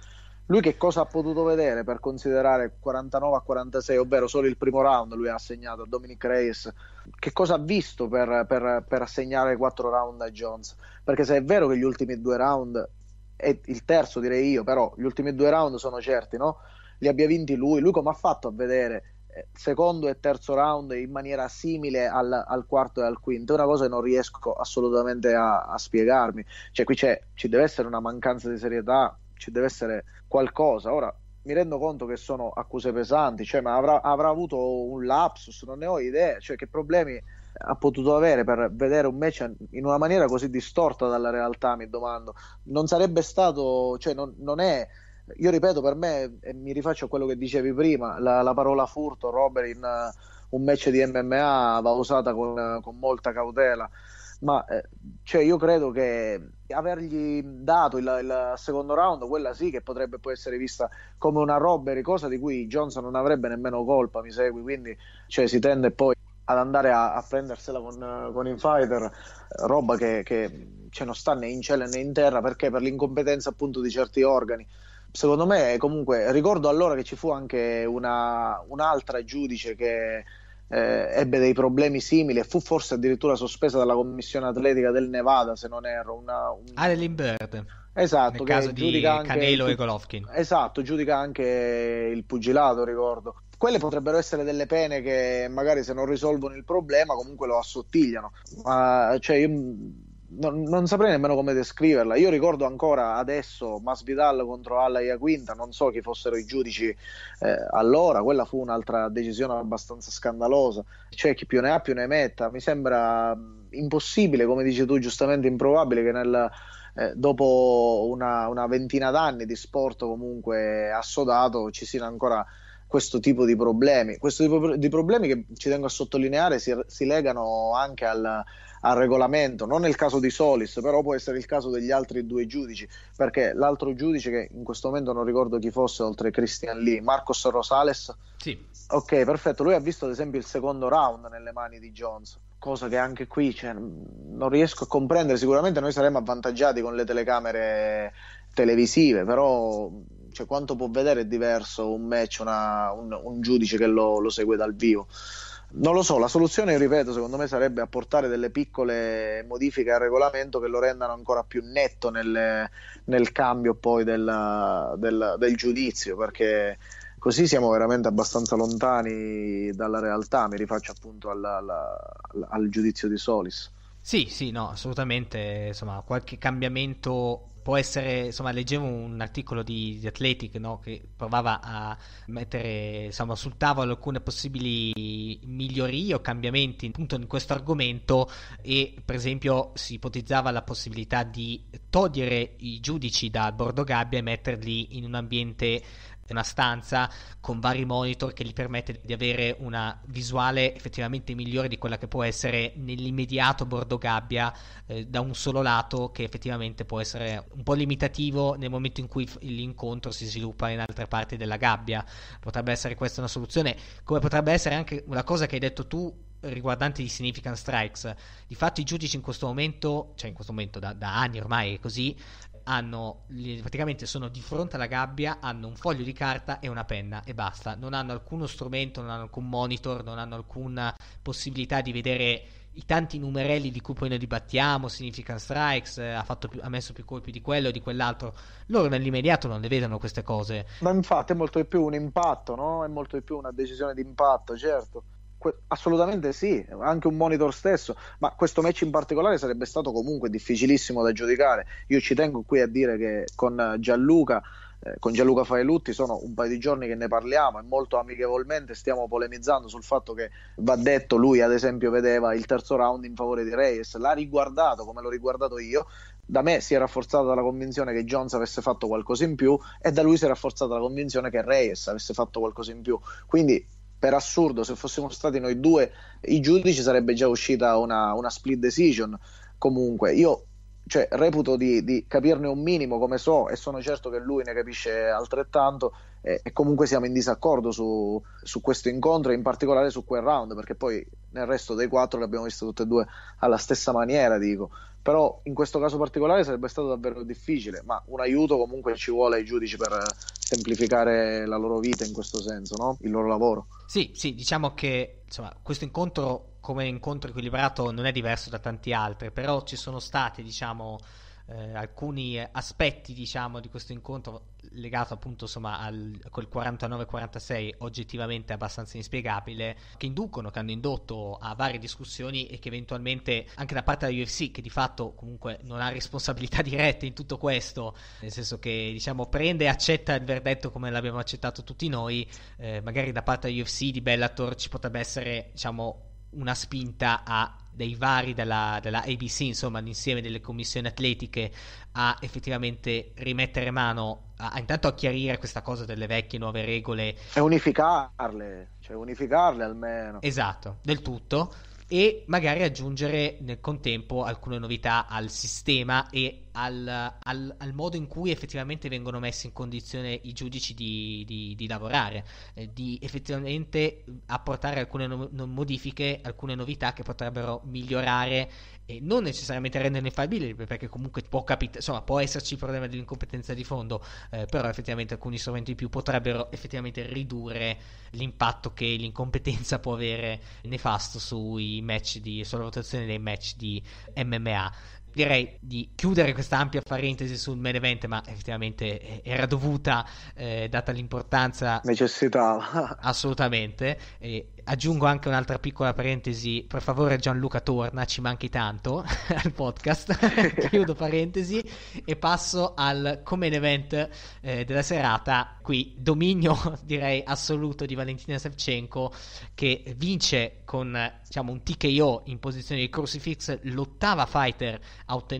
Lui che cosa ha potuto vedere per considerare 49 a 46, ovvero solo il primo round lui ha assegnato a Dominic Reyes? Che cosa ha visto per, per, per assegnare 4 round a Jones? Perché se è vero che gli ultimi due round, e il terzo direi io, però gli ultimi due round sono certi, no? li abbia vinti lui. Lui come ha fatto a vedere eh, secondo e terzo round in maniera simile al, al, quarto e al quinto è una cosa che non riesco assolutamente a, a spiegarmi cioè qui ci deve essere una mancanza di serietà ci deve essere qualcosa ora mi rendo conto che sono accuse pesanti cioè, ma avrà, avrà, avuto un lapsus non ne ho idea cioè che problemi ha potuto avere per vedere un match in una maniera così distorta dalla realtà mi domando non sarebbe stato cioè non, non è io ripeto per me, e mi rifaccio a quello che dicevi prima, la, la parola furto, Robert, in uh, un match di MMA va usata con, uh, con molta cautela, ma eh, cioè io credo che avergli dato il, il, secondo round, quella sì che potrebbe poi essere vista come una robbery, cosa di cui Johnson non avrebbe nemmeno colpa, mi segui, quindi cioè, si tende poi ad andare a, a prendersela con, uh, con Infighter, roba che, che cioè, non sta né in cielo né in terra perché per l'incompetenza appunto di certi organi secondo me comunque ricordo allora che ci fu anche una, un'altra giudice che eh, ebbe dei problemi simili e fu forse addirittura sospesa dalla commissione atletica del Nevada se non erro una, un... Ale ah, Bird esatto nel caso di Canelo anche... e Golovkin esatto giudica anche il pugilato ricordo quelle potrebbero essere delle pene che magari se non risolvono il problema comunque lo assottigliano ma cioè io non, non, saprei nemmeno come descriverla. Io ricordo ancora adesso Masvidal contro Allaia Quinta, non so chi fossero i giudici eh, allora, quella fu un'altra decisione abbastanza scandalosa. Cioè chi più ne ha più ne metta. Mi sembra impossibile, come dici tu giustamente, improbabile che nel, eh, dopo una, una ventina d'anni di sport comunque assodato ci siano ancora questo tipo di problemi. Questo tipo di problemi che ci tengo a sottolineare si, si legano anche al, al, regolamento, non nel caso di Solis, però può essere il caso degli altri due giudici, perché l'altro giudice che in questo momento non ricordo chi fosse oltre Christian Lee, Marcos Rosales. Sì. Ok, perfetto, lui ha visto ad esempio il secondo round nelle mani di Jones cosa che anche qui cioè, non riesco a comprendere. Sicuramente noi saremmo avvantaggiati con le telecamere televisive, però cioè, quanto può vedere è diverso un match, una, un, un, giudice che lo, lo segue dal vivo non lo so, la soluzione, ripeto, secondo me sarebbe apportare delle piccole modifiche al regolamento che lo rendano ancora più netto nel, nel cambio poi del, del, del, giudizio, perché così siamo veramente abbastanza lontani dalla realtà, mi rifaccio appunto alla, alla, al giudizio di Solis. Sì, sì, no, assolutamente, insomma, qualche cambiamento può essere, insomma, leggevo un articolo di, di Athletic no? che provava a mettere insomma, sul tavolo alcune possibili migliorie o cambiamenti appunto in questo argomento e per esempio si ipotizzava la possibilità di togliere i giudici dal bordo gabbia e metterli in un ambiente una stanza con vari monitor che gli permette di avere una visuale effettivamente migliore di quella che può essere nell'immediato bordo gabbia eh, da un solo lato che effettivamente può essere un po' limitativo nel momento in cui l'incontro si sviluppa in altre parti della gabbia. Potrebbe essere questa una soluzione, come potrebbe essere anche una cosa che hai detto tu riguardanti i significant strikes. Di fatto i giudici in questo momento, cioè in questo momento da, da anni ormai è così, hanno praticamente sono di fronte alla gabbia, hanno un foglio di carta e una penna e basta, non hanno alcuno strumento, non hanno alcun monitor, non hanno alcuna possibilità di vedere i tanti numerelli di cui poi noi dibattiamo, significant strikes, eh, ha, più, ha messo più colpi di quello o di quell'altro, loro nell'immediato non le vedono queste cose. Ma infatti è molto di più un impatto, no? È molto di più una decisione di impatto, certo assolutamente sì, anche un monitor stesso, ma questo match in particolare sarebbe stato comunque difficilissimo da giudicare. Io ci tengo qui a dire che con Gianluca eh, con Gianluca Faelutti sono un paio di giorni che ne parliamo e molto amichevolmente stiamo polemizzando sul fatto che va detto lui ad esempio vedeva il terzo round in favore di Reyes, l'ha riguardato come l'ho riguardato io, da me si è rafforzata la convinzione che Jones avesse fatto qualcosa in più e da lui si è rafforzata la convinzione che Reyes avesse fatto qualcosa in più. Quindi per assurdo, se fossimo stati noi due i giudici, sarebbe già uscita una, una split decision. Comunque, io cioè, reputo di, di, capirne un minimo come so e sono certo che lui ne capisce altrettanto e, e comunque siamo in disaccordo su, su, questo incontro e in particolare su quel round perché poi nel resto dei quattro li abbiamo visti tutti e due alla stessa maniera dico però in questo caso particolare sarebbe stato davvero difficile ma un aiuto comunque ci vuole ai giudici per semplificare la loro vita in questo senso no? il loro lavoro sì sì diciamo che insomma, questo incontro come incontro equilibrato non è diverso da tanti altri, però ci sono stati, diciamo, eh, alcuni aspetti, diciamo, di questo incontro legato appunto, insomma, al, col 49-46 oggettivamente abbastanza inspiegabile, che inducono, che hanno indotto a varie discussioni e che eventualmente anche da parte della UFC, che di fatto comunque non ha responsabilità dirette in tutto questo, nel senso che, diciamo, prende e accetta il verdetto come l'abbiamo accettato tutti noi, eh, magari da parte della UFC, di Bellator, ci potrebbe essere, diciamo, una spinta a dei vari dalla, dalla, ABC, insomma, l'insieme delle commissioni atletiche a effettivamente rimettere mano, a, a, intanto a chiarire questa cosa delle vecchie nuove regole. E unificarle, cioè unificarle almeno. Esatto, del tutto e magari aggiungere nel contempo alcune novità al sistema e al, al, al modo in cui effettivamente vengono messi in condizione i giudici di, di, di lavorare, eh, di effettivamente apportare alcune no- modifiche, alcune novità che potrebbero migliorare e non necessariamente renderne fallibile perché comunque può, capit- insomma, può esserci il problema dell'incompetenza di fondo eh, però effettivamente alcuni strumenti in più potrebbero effettivamente ridurre l'impatto che l'incompetenza può avere nefasto sui match di sulla votazione dei match di MMA direi di chiudere questa ampia parentesi sul main event, ma effettivamente eh, era dovuta, eh, data l'importanza. Necessitava. assolutamente. E aggiungo anche un'altra piccola parentesi, per favore Gianluca torna, ci manchi tanto al podcast, chiudo parentesi e passo al come event eh, della serata, qui dominio direi assoluto di Valentina Sevchenko che vince con diciamo, un TKO in posizione di crucifix, l'ottava fighter a ottenere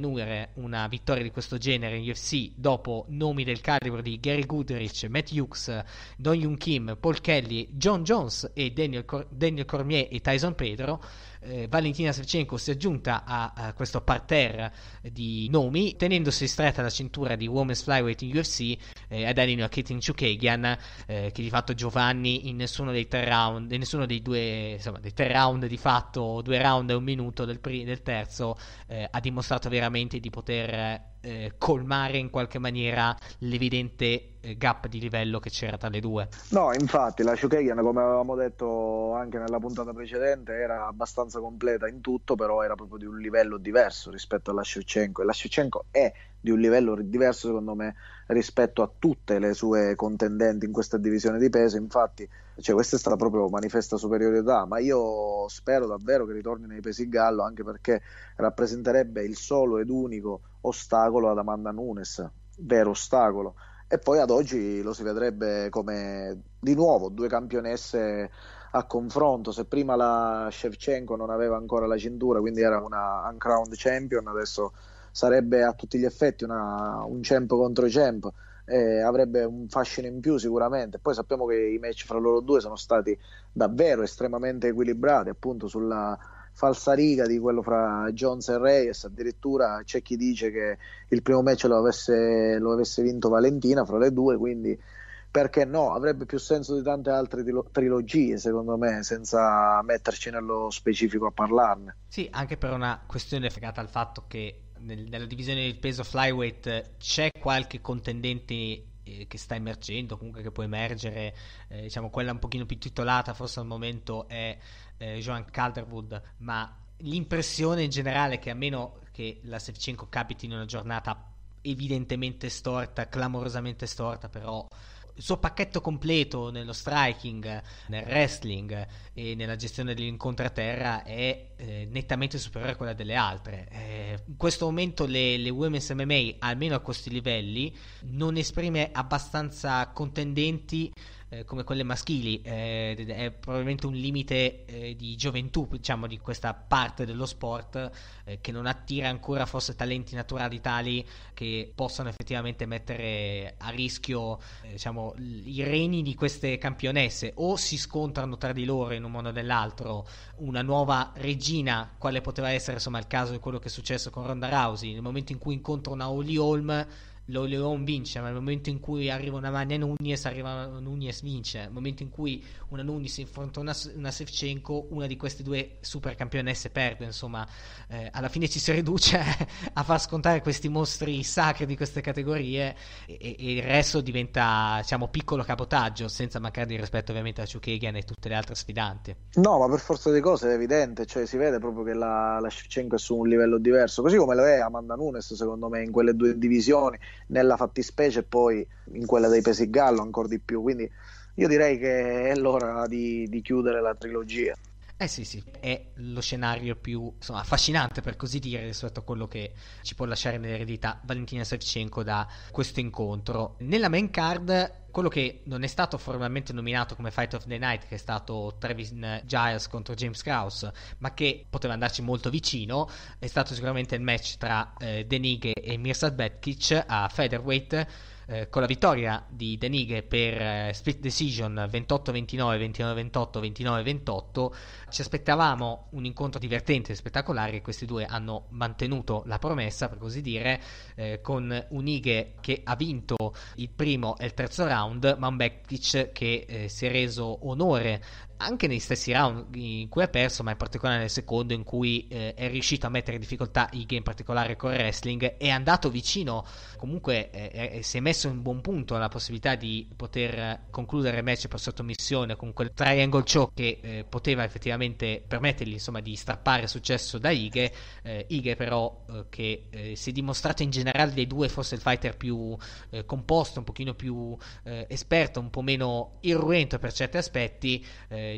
una vittoria di questo genere in UFC dopo nomi del calibro di Gary Goodrich, Matt Hughes, Don Yoon Kim, Paul Kelly, John Jones e Daniel Correa Daniel Cormier e Tyson Pedro. Eh, Valentina Sevchenko si è aggiunta a, a, questo parterre di nomi, tenendosi stretta la cintura di Women's Flyweight in UFC eh, ad Alino Ketin Chukagian, eh, che di fatto Giovanni in nessuno dei tre round, in nessuno dei due, insomma, dei tre round di fatto, due round e un minuto del, pri- del terzo, eh, ha dimostrato veramente di poter eh, colmare in qualche maniera l'evidente eh, gap di livello che c'era tra le due. No, infatti la Shukagan, come avevamo detto anche nella puntata precedente, era abbastanza completa in tutto, però era proprio di un livello diverso rispetto alla Shevchenko e la Shevchenko è di un livello diverso secondo me rispetto a tutte le sue contendenti in questa divisione di peso infatti cioè, questa è stata proprio manifesta superiorità ma io spero davvero che ritorni nei pesi gallo anche perché rappresenterebbe il solo ed unico ostacolo ad Amanda Nunes vero ostacolo e poi ad oggi lo si vedrebbe come di nuovo due campionesse a confronto. Se prima la Shevchenko non aveva ancora la cintura, quindi era una uncrowned champion, adesso sarebbe a tutti gli effetti una, un champ contro champ. Eh, avrebbe un fascino in più sicuramente. Poi sappiamo che i match fra loro due sono stati davvero estremamente equilibrati, appunto sulla falsa riga di quello fra Jones e Reyes. Addirittura c'è chi dice che il primo match lo avesse, lo avesse vinto Valentina fra le due, quindi perché no? Avrebbe più senso di tante altre trilogie, secondo me, senza metterci nello specifico a parlarne. Sì, anche per una questione legata al fatto che nel, nella divisione del peso flyweight c'è qualche contendente eh, che sta emergendo, comunque che può emergere, eh, diciamo quella un pochino più titolata forse al momento è eh, Joan Calderwood, ma l'impressione in generale è che a meno che la Sevchenko capiti in una giornata evidentemente storta, clamorosamente storta, però il suo pacchetto completo nello striking, nel wrestling e nella gestione dell'incontro a terra è eh, nettamente superiore a quella delle altre. Eh, in questo momento le, le Women's MMA, almeno a questi livelli, non esprime abbastanza contendenti eh, come quelle maschili, eh, è probabilmente un limite eh, di gioventù, diciamo, di questa parte dello sport eh, che non attira ancora forse talenti naturali tali che possano effettivamente mettere a rischio eh, diciamo, i reni di queste campionesse o si scontrano tra di loro in un modo o nell'altro una nuova regina, quale poteva essere insomma il caso di quello che è successo con Ronda Rousey, nel momento in cui incontra una Holly Holm lo Leon vince, ma nel momento in cui arriva una Mania Nunes, arriva una Nunes vince. Nel momento in cui una Nunes affronta una, una Sevchenko, una di queste due super campionesse perde. Insomma, eh, alla fine ci si riduce a far scontare questi mostri sacri di queste categorie e, e il resto diventa, diciamo, piccolo capotaggio, senza mancare di rispetto ovviamente a Ciuchegan e tutte le altre sfidanti. No, ma per forza di cose è evidente, cioè si vede proprio che la, la Shevchenko è su un livello diverso, così come lo è Amanda Nunes secondo me in quelle due divisioni nella fattispecie e poi in quella dei pesi gallo ancora di più. Quindi io direi che è l'ora di, di chiudere la trilogia. Eh sì, sì, è lo scenario più insomma, affascinante per così dire rispetto a quello che ci può lasciare nell'eredità Valentina Savchenko da questo incontro. Nella main card quello che non è stato formalmente nominato come Fight of the Night, che è stato Travis Giles contro James Krause, ma che poteva andarci molto vicino, è stato sicuramente il match tra eh, Denighe e Mirsad Betkic a featherweight eh, con la vittoria di Denighe per eh, split decision 28-29, 29-28, 29-28, ci aspettavamo un incontro divertente e spettacolare questi due hanno mantenuto la promessa, per così dire, eh, con Unighe che ha vinto il primo e il terzo round, ma un Bektic che eh, si è reso onore anche negli stessi round in cui ha perso, ma in particolare nel secondo in cui eh, è riuscito a mettere in difficoltà Iga in particolare con il wrestling, è andato vicino, comunque eh, eh, si è messo in buon punto la possibilità di poter concludere il match per sottomissione con quel triangle show che eh, poteva effettivamente permettergli insomma, di strappare successo da Iga, eh, Iga però eh, che si è dimostrato in generale dei due forse il fighter più composto, un pochino più esperto, un po' meno irruento per certi aspetti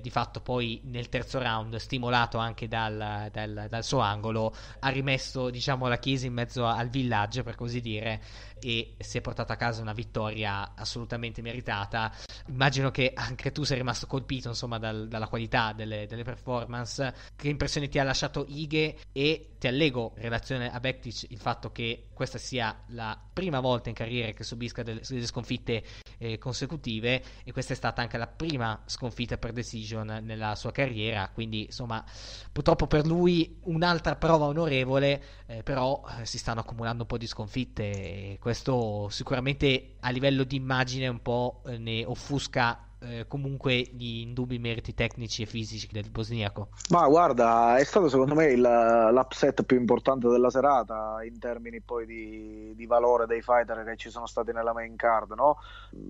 di fatto poi nel terzo round, stimolato anche dal, dal, dal suo angolo, ha rimesso diciamo, la Chiesa in mezzo al villaggio, per così dire, e si è portata a casa una vittoria assolutamente meritata. Immagino che anche tu sei rimasto colpito insomma dal, dalla qualità delle, delle, performance. Che impressione ti ha lasciato Ighe e ti allego in relazione a Bektic il fatto che questa sia la prima volta in carriera che subisca delle, delle sconfitte eh, consecutive e questa è stata anche la prima sconfitta per decision nella sua carriera, quindi insomma purtroppo per lui un'altra prova onorevole, eh, però eh, si stanno accumulando un po' di sconfitte e questo questo sicuramente a livello di immagine un po' eh, ne offusca eh, comunque gli indubbi meriti tecnici e fisici del bosniaco. Ma guarda, è stato secondo me il, l'upset più importante della serata in termini poi di, di, valore dei fighter che ci sono stati nella main card. No?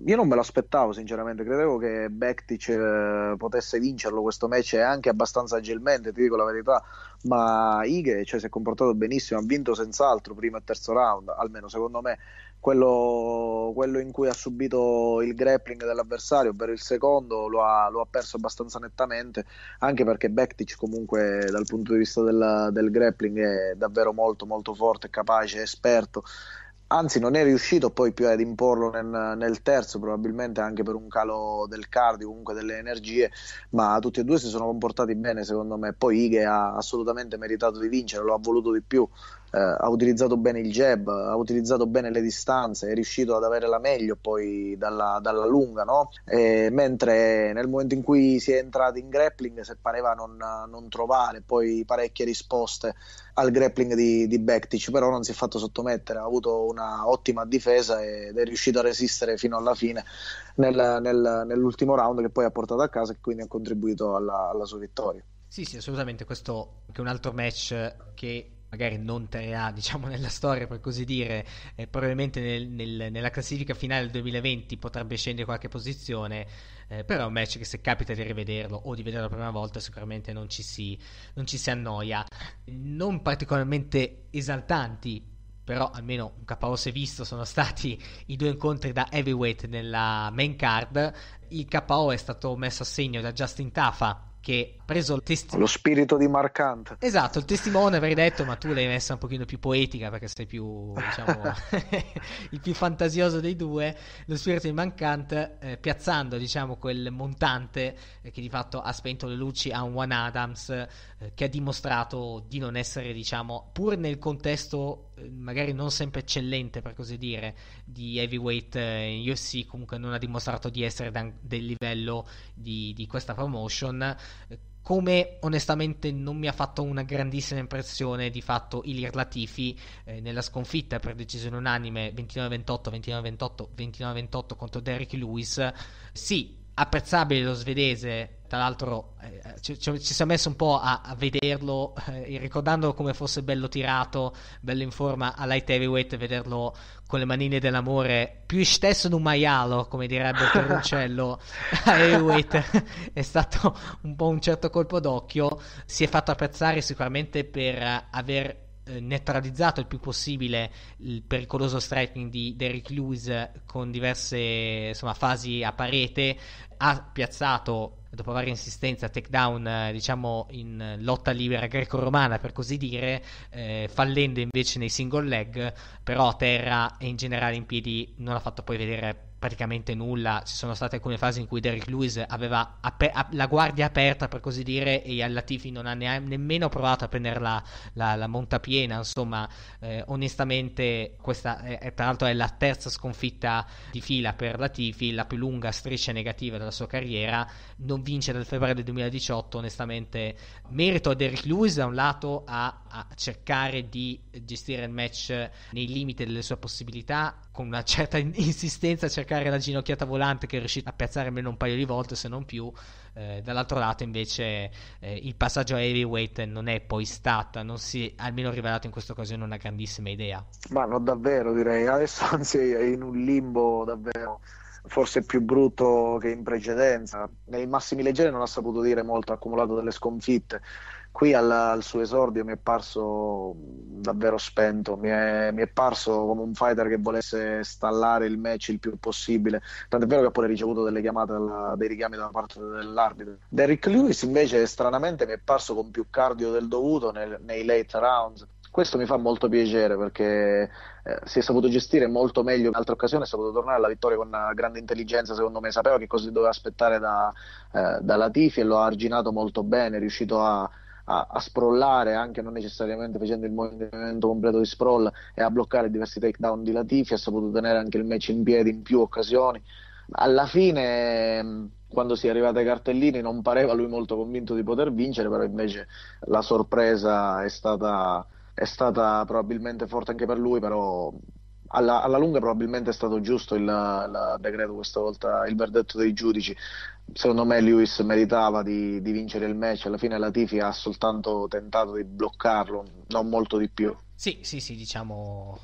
Io non me l'aspettavo sinceramente, credevo che Bektic eh, potesse vincerlo questo match anche abbastanza agilmente, ti dico la verità, ma Ige cioè, si è comportato benissimo, ha vinto senz'altro primo e terzo round, almeno secondo me quello, quello, in cui ha subito il grappling dell'avversario, ovvero il secondo, lo ha, lo ha perso abbastanza nettamente, anche perché Bektic comunque dal punto di vista della, del grappling è davvero molto molto forte, capace, esperto. Anzi, non è riuscito poi più ad imporlo nel, nel terzo, probabilmente anche per un calo del cardio, comunque delle energie, ma tutti e due si sono comportati bene secondo me. Poi Ighe ha assolutamente meritato di vincere, lo ha voluto di più, eh, ha utilizzato bene il jab, ha utilizzato bene le distanze, è riuscito ad avere la meglio poi dalla, dalla lunga, no? e, mentre nel momento in cui si è entrati in grappling se pareva non, non trovare poi parecchie risposte al grappling di, di Bektic, però non si è fatto sottomettere, ha avuto una ottima difesa ed è riuscito a resistere fino alla fine nel, nel, nell'ultimo round che poi ha portato a casa e quindi ha contribuito alla, alla sua vittoria. Sì, sì, assolutamente, questo è un altro match che magari non 3A, diciamo nella storia per così dire eh, probabilmente nel, nel, nella classifica finale del 2020 potrebbe scendere qualche posizione eh, però è un match che se capita di rivederlo o di vederlo la prima volta sicuramente non ci si, non ci si annoia non particolarmente esaltanti però almeno un KO si è visto sono stati i due incontri da heavyweight nella main card il KO è stato messo a segno da Justin Tafa che ha preso testimone lo spirito di Marcant Esatto, il testimone avrei detto, ma tu l'hai messa un pochino più poetica perché sei più, diciamo, il più fantasioso dei due, lo spirito di Marcante, eh, piazzando, diciamo, quel montante eh, che di fatto ha spento le luci a un One Adams eh, che ha dimostrato di non essere, diciamo, pur nel contesto eh, magari non sempre eccellente per così dire di heavyweight eh, in UFC comunque non ha dimostrato di essere da, del livello di, di questa promotion eh, come onestamente non mi ha fatto una grandissima impressione di fatto Ilir Latifi eh, nella sconfitta per decisione unanime 29-28, 29-28, 29-28 contro Derrick Lewis. Sì, apprezzabile lo svedese, tra l'altro eh, ci, ci, ci, si è messo un po' a, a vederlo, eh, ricordandolo come fosse bello tirato, bello in forma all'high heavyweight, vederlo con le manine dell'amore, più stesso di un maiale, come direbbe Ferruccello a Hewitt, è stato un po' un certo colpo d'occhio, si è fatto apprezzare sicuramente per aver eh, neutralizzato il più possibile il pericoloso striking di Derrick Lewis con diverse insomma, fasi a parete, ha piazzato dopo varie insistenze, takedown, eh, diciamo in lotta libera greco-romana per così dire, eh, fallendo invece nei single leg, però a terra e in generale in piedi non ha fatto poi vedere praticamente nulla. Ci sono state alcune fasi in cui Derrick Lewis aveva aper- a- la guardia aperta, per così dire, e Allatifi non ha ne- nemmeno provato a prendere la, la-, la monta piena. Insomma, eh, onestamente, questa è, tra l'altro è la terza sconfitta di fila per Latifi, la più lunga striscia negativa della sua carriera. Non vince dal febbraio del 2018. Onestamente, merito a Derrick Lewis, da un lato, a, a cercare di gestire il match nei limiti delle sue possibilità con una certa insistenza cercare la ginocchiata volante che è riuscita a piazzare almeno un paio di volte se non più eh, dall'altro lato invece eh, il passaggio a heavyweight non è poi stata non si è almeno rivelato in questa occasione una grandissima idea ma no davvero direi adesso anzi è in un limbo davvero forse più brutto che in precedenza nei massimi leggeri non ha saputo dire molto ha accumulato delle sconfitte qui al, al, suo esordio mi è parso davvero spento, mi è, mi è, parso come un fighter che volesse stallare il match il più possibile, tant'è vero che ha pure ricevuto delle chiamate, alla, dei richiami da parte dell'arbitro. Derrick Lewis invece stranamente mi è parso con più cardio del dovuto nel, nei late rounds, questo mi fa molto piacere perché eh, si è saputo gestire molto meglio in altre occasioni, è saputo tornare alla vittoria con grande intelligenza, secondo me sapeva che cosa si doveva aspettare da, eh, da Latifi e lo ha arginato molto bene, è riuscito a, a, a, sprollare, anche non necessariamente facendo il movimento completo di sprawl, e a bloccare diversi takedown di Latifi, ha saputo tenere anche il match in piedi in più occasioni. Alla fine, ehm, quando si è arrivati ai cartellini, non pareva lui molto convinto di poter vincere, però invece la sorpresa è stata, è stata probabilmente forte anche per lui, però alla, alla, lunga probabilmente è stato giusto il, la, decreto questa volta, il verdetto dei giudici secondo me Lewis meritava di, di, vincere il match, alla fine la Tifi ha soltanto tentato di bloccarlo, non molto di più. Sì, sì, sì, diciamo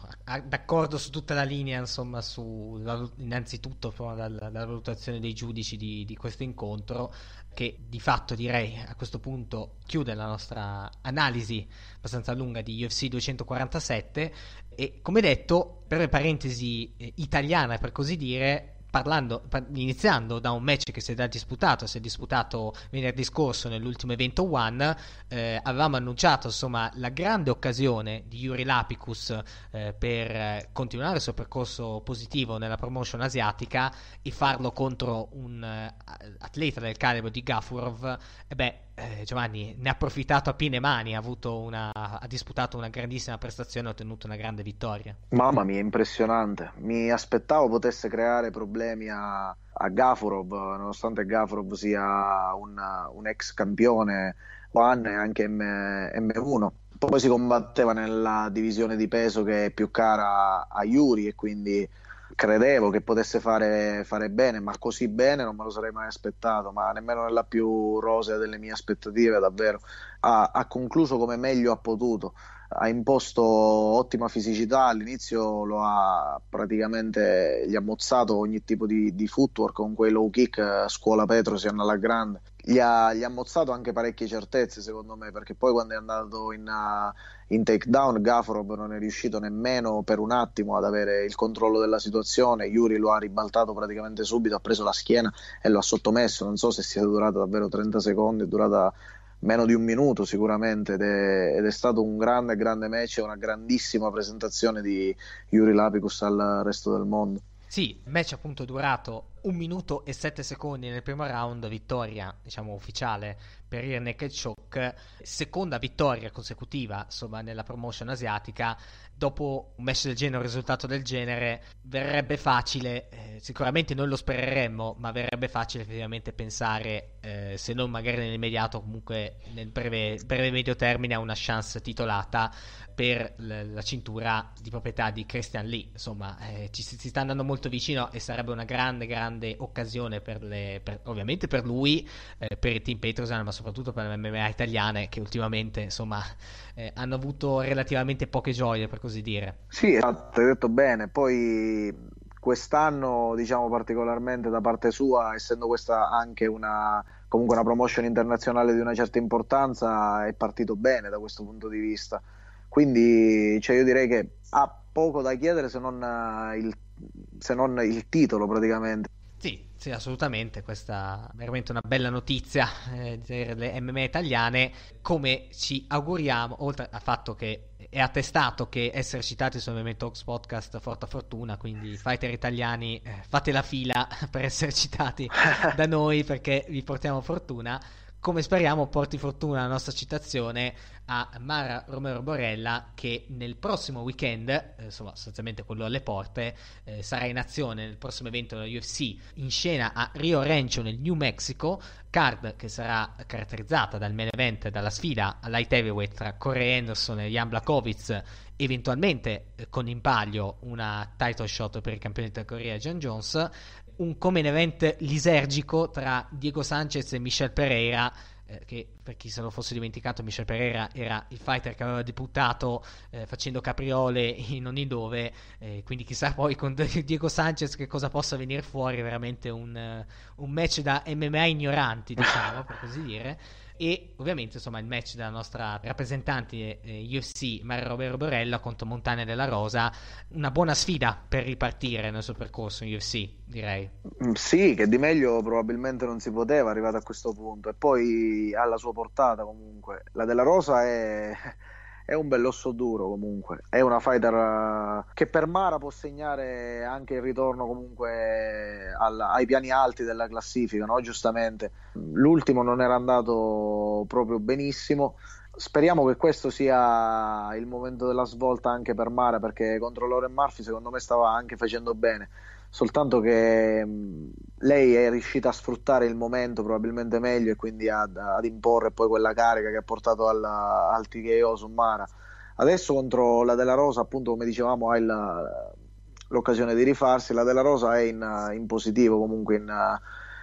d'accordo su tutta la linea, insomma, su, innanzitutto insomma, dalla, valutazione dei giudici di, di, questo incontro, che di fatto direi a questo punto chiude la nostra analisi abbastanza lunga di UFC 247 e come detto, per le parentesi eh, italiana per così dire, parlando, par- iniziando da un match che si è già disputato, si è disputato venerdì scorso nell'ultimo evento One, eh, avevamo annunciato insomma la grande occasione di Yuri Lapicus eh, per continuare il suo percorso positivo nella promotion asiatica e farlo contro un uh, atleta del calibro di Gafurov. E beh, eh, Giovanni ne ha approfittato a piene mani, ha, una, ha, disputato una grandissima prestazione e ha ottenuto una grande vittoria. Mamma mia, impressionante. Mi aspettavo potesse creare problemi a, a Gaforov, nonostante Gaforov sia una, un, ex campione One e anche M, 1 Poi si combatteva nella divisione di peso che è più cara a Yuri e quindi credevo che potesse fare, fare, bene, ma così bene non me lo sarei mai aspettato, ma nemmeno nella più rosea delle mie aspettative, davvero. ha, ha concluso come meglio ha potuto ha imposto ottima fisicità, all'inizio lo ha praticamente gli ha mozzato ogni tipo di, di footwork con quei low kick a eh, scuola Petro Petrosian alla grande. Gli ha, gli ha mozzato anche parecchie certezze secondo me perché poi quando è andato in, eh, in takedown Gaforov non è riuscito nemmeno per un attimo ad avere il controllo della situazione Yuri lo ha ribaltato praticamente subito ha preso la schiena e lo ha sottomesso non so se sia durata davvero 30 secondi è durata meno di un minuto sicuramente ed è, ed è stato un grande, grande match e una grandissima presentazione di Yuri Lapicus al resto del mondo. Sì, match appunto durato 1 minuto e 7 secondi nel primo round, vittoria diciamo ufficiale per il Naked Shock, seconda vittoria consecutiva insomma nella promotion asiatica, dopo un match del genere, un risultato del genere, verrebbe facile, eh, sicuramente noi lo spereremmo, ma verrebbe facile effettivamente pensare, eh, se non magari nell'immediato, comunque nel breve, breve medio termine, a una chance titolata per la cintura di proprietà di Christian Lee, insomma eh, ci si sta andando molto vicino e sarebbe una grande, grande grande occasione per le, per, ovviamente per lui, eh, per il team Petrosan, ma soprattutto per le MMA italiane che ultimamente insomma eh, hanno avuto relativamente poche gioie, per così dire. Sì, esatto, hai detto bene. Poi quest'anno, diciamo particolarmente da parte sua, essendo questa anche una comunque una promotion internazionale di una certa importanza, è partito bene da questo punto di vista. Quindi cioè io direi che ha poco da chiedere se non eh, il, se non il titolo praticamente. Sì, assolutamente, questa è veramente una bella notizia eh, le MMA italiane, come ci auguriamo, oltre al fatto che è attestato che essere citati sul MMA Talks Podcast porta fortuna, quindi fighter italiani eh, fate la fila per essere citati da noi perché vi portiamo fortuna come speriamo porti fortuna la nostra citazione a Mara Romero Borella che nel prossimo weekend, eh, insomma sostanzialmente quello alle porte, eh, sarà in azione nel prossimo evento della UFC in scena a Rio Rancho nel New Mexico, card che sarà caratterizzata dal main event e dalla sfida all'high heavyweight tra Corey Anderson e Jan Blakovic, eventualmente eh, con in palio una title shot per il campione della Corea Jan Jones, un come in event lisergico tra Diego Sanchez e Michel Pereira eh, che per chi se lo fosse dimenticato Michel Pereira era il fighter che aveva debuttato eh, facendo capriole in ogni dove eh, quindi chissà poi con Diego Sanchez che cosa possa venire fuori veramente un, eh, un match da MMA ignoranti diciamo per così dire e ovviamente insomma il match della nostra rappresentante eh, UFC Maria Romero Borella contro Montana della Rosa una buona sfida per ripartire nel suo percorso in UFC direi mm, sì che di meglio probabilmente non si poteva arrivare a questo punto e poi alla sua portata comunque la della Rosa è è un bell'osso duro comunque. È una fighter eh, che per Mara può segnare anche il ritorno comunque alla, ai piani alti della classifica, no? giustamente. L'ultimo non era andato proprio benissimo. Speriamo che questo sia il momento della svolta anche per Mara perché contro Loren Murphy secondo me stava anche facendo bene soltanto che mm, lei è riuscita a sfruttare il momento probabilmente meglio e quindi ad, ad imporre poi quella carica che ha portato alla, al TKO su Mara. Adesso contro la Della Rosa, appunto come dicevamo, ha il, l'occasione di rifarsi, la Della Rosa è in, in positivo comunque in,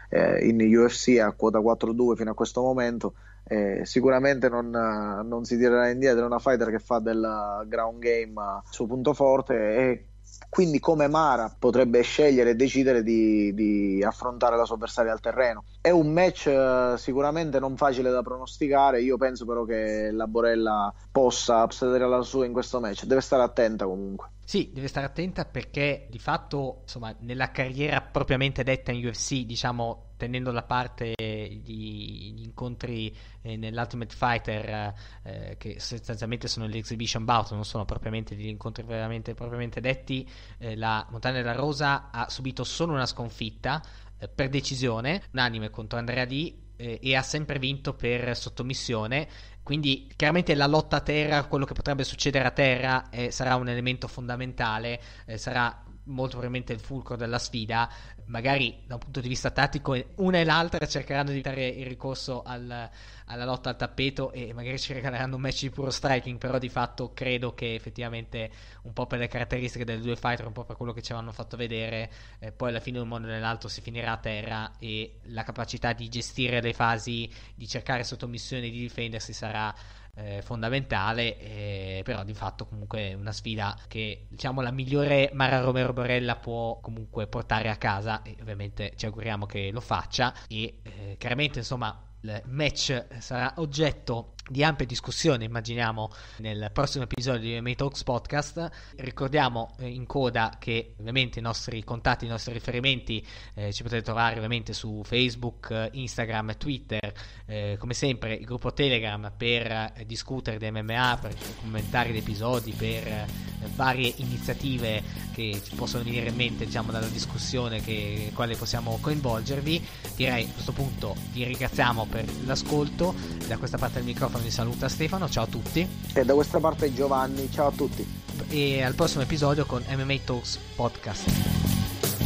eh, in UFC a quota 4-2 fino a questo momento. Eh, sicuramente non, non, si tirerà indietro. È una fighter che fa del ground game il suo punto forte e quindi come Mara potrebbe scegliere e decidere di, di, affrontare la sua avversaria al terreno. È un match eh, sicuramente non facile da pronosticare, io penso però che la Borella possa procedere alla sua in questo match, deve stare attenta comunque. Sì, deve stare attenta perché di fatto, insomma, nella carriera propriamente detta in UFC, diciamo, tenendo da parte gli, gli incontri eh, nell'Ultimate Fighter, eh, che sostanzialmente sono gli exhibition bout, non sono propriamente gli incontri veramente, propriamente detti, eh, la Montagna della Rosa ha subito solo una sconfitta eh, per decisione, unanime contro Andrea D. Eh, e ha sempre vinto per sottomissione quindi chiaramente la lotta a terra, quello che potrebbe succedere a terra eh, sarà un elemento fondamentale, eh, sarà molto probabilmente il fulcro della sfida, magari da un punto di vista tattico una e l'altra cercheranno di dare il ricorso al, alla lotta al tappeto e magari ci regaleranno un match di puro striking, però di fatto credo che effettivamente un po' per le caratteristiche delle due fighter, un po' per quello che ci avevano fatto vedere, eh, poi alla fine un modo o nell'altro si finirà a terra e la capacità di gestire le fasi, di cercare sottomissioni, di difendersi sarà eh, fondamentale, eh, però di fatto comunque è una sfida che diciamo la migliore Mara Romero Borella può comunque portare a casa e ovviamente ci auguriamo che lo faccia e eh, chiaramente insomma il match sarà oggetto di ampia discussione, immaginiamo, nel prossimo episodio di MMA Talks Podcast. Ricordiamo eh, in coda che ovviamente i nostri contatti, i nostri riferimenti eh, ci potete trovare ovviamente su Facebook, Instagram, Twitter, eh, come sempre il gruppo Telegram per eh, discutere di MMA, per commentare gli episodi, per eh, varie iniziative che ci possono venire in mente diciamo dalla discussione che, quale possiamo coinvolgervi. Direi a questo punto vi ringraziamo per l'ascolto, da questa parte del microfono microfono vi saluta Stefano, ciao a tutti. E da questa parte Giovanni, ciao a tutti. E al prossimo episodio con MMA Talks Podcast.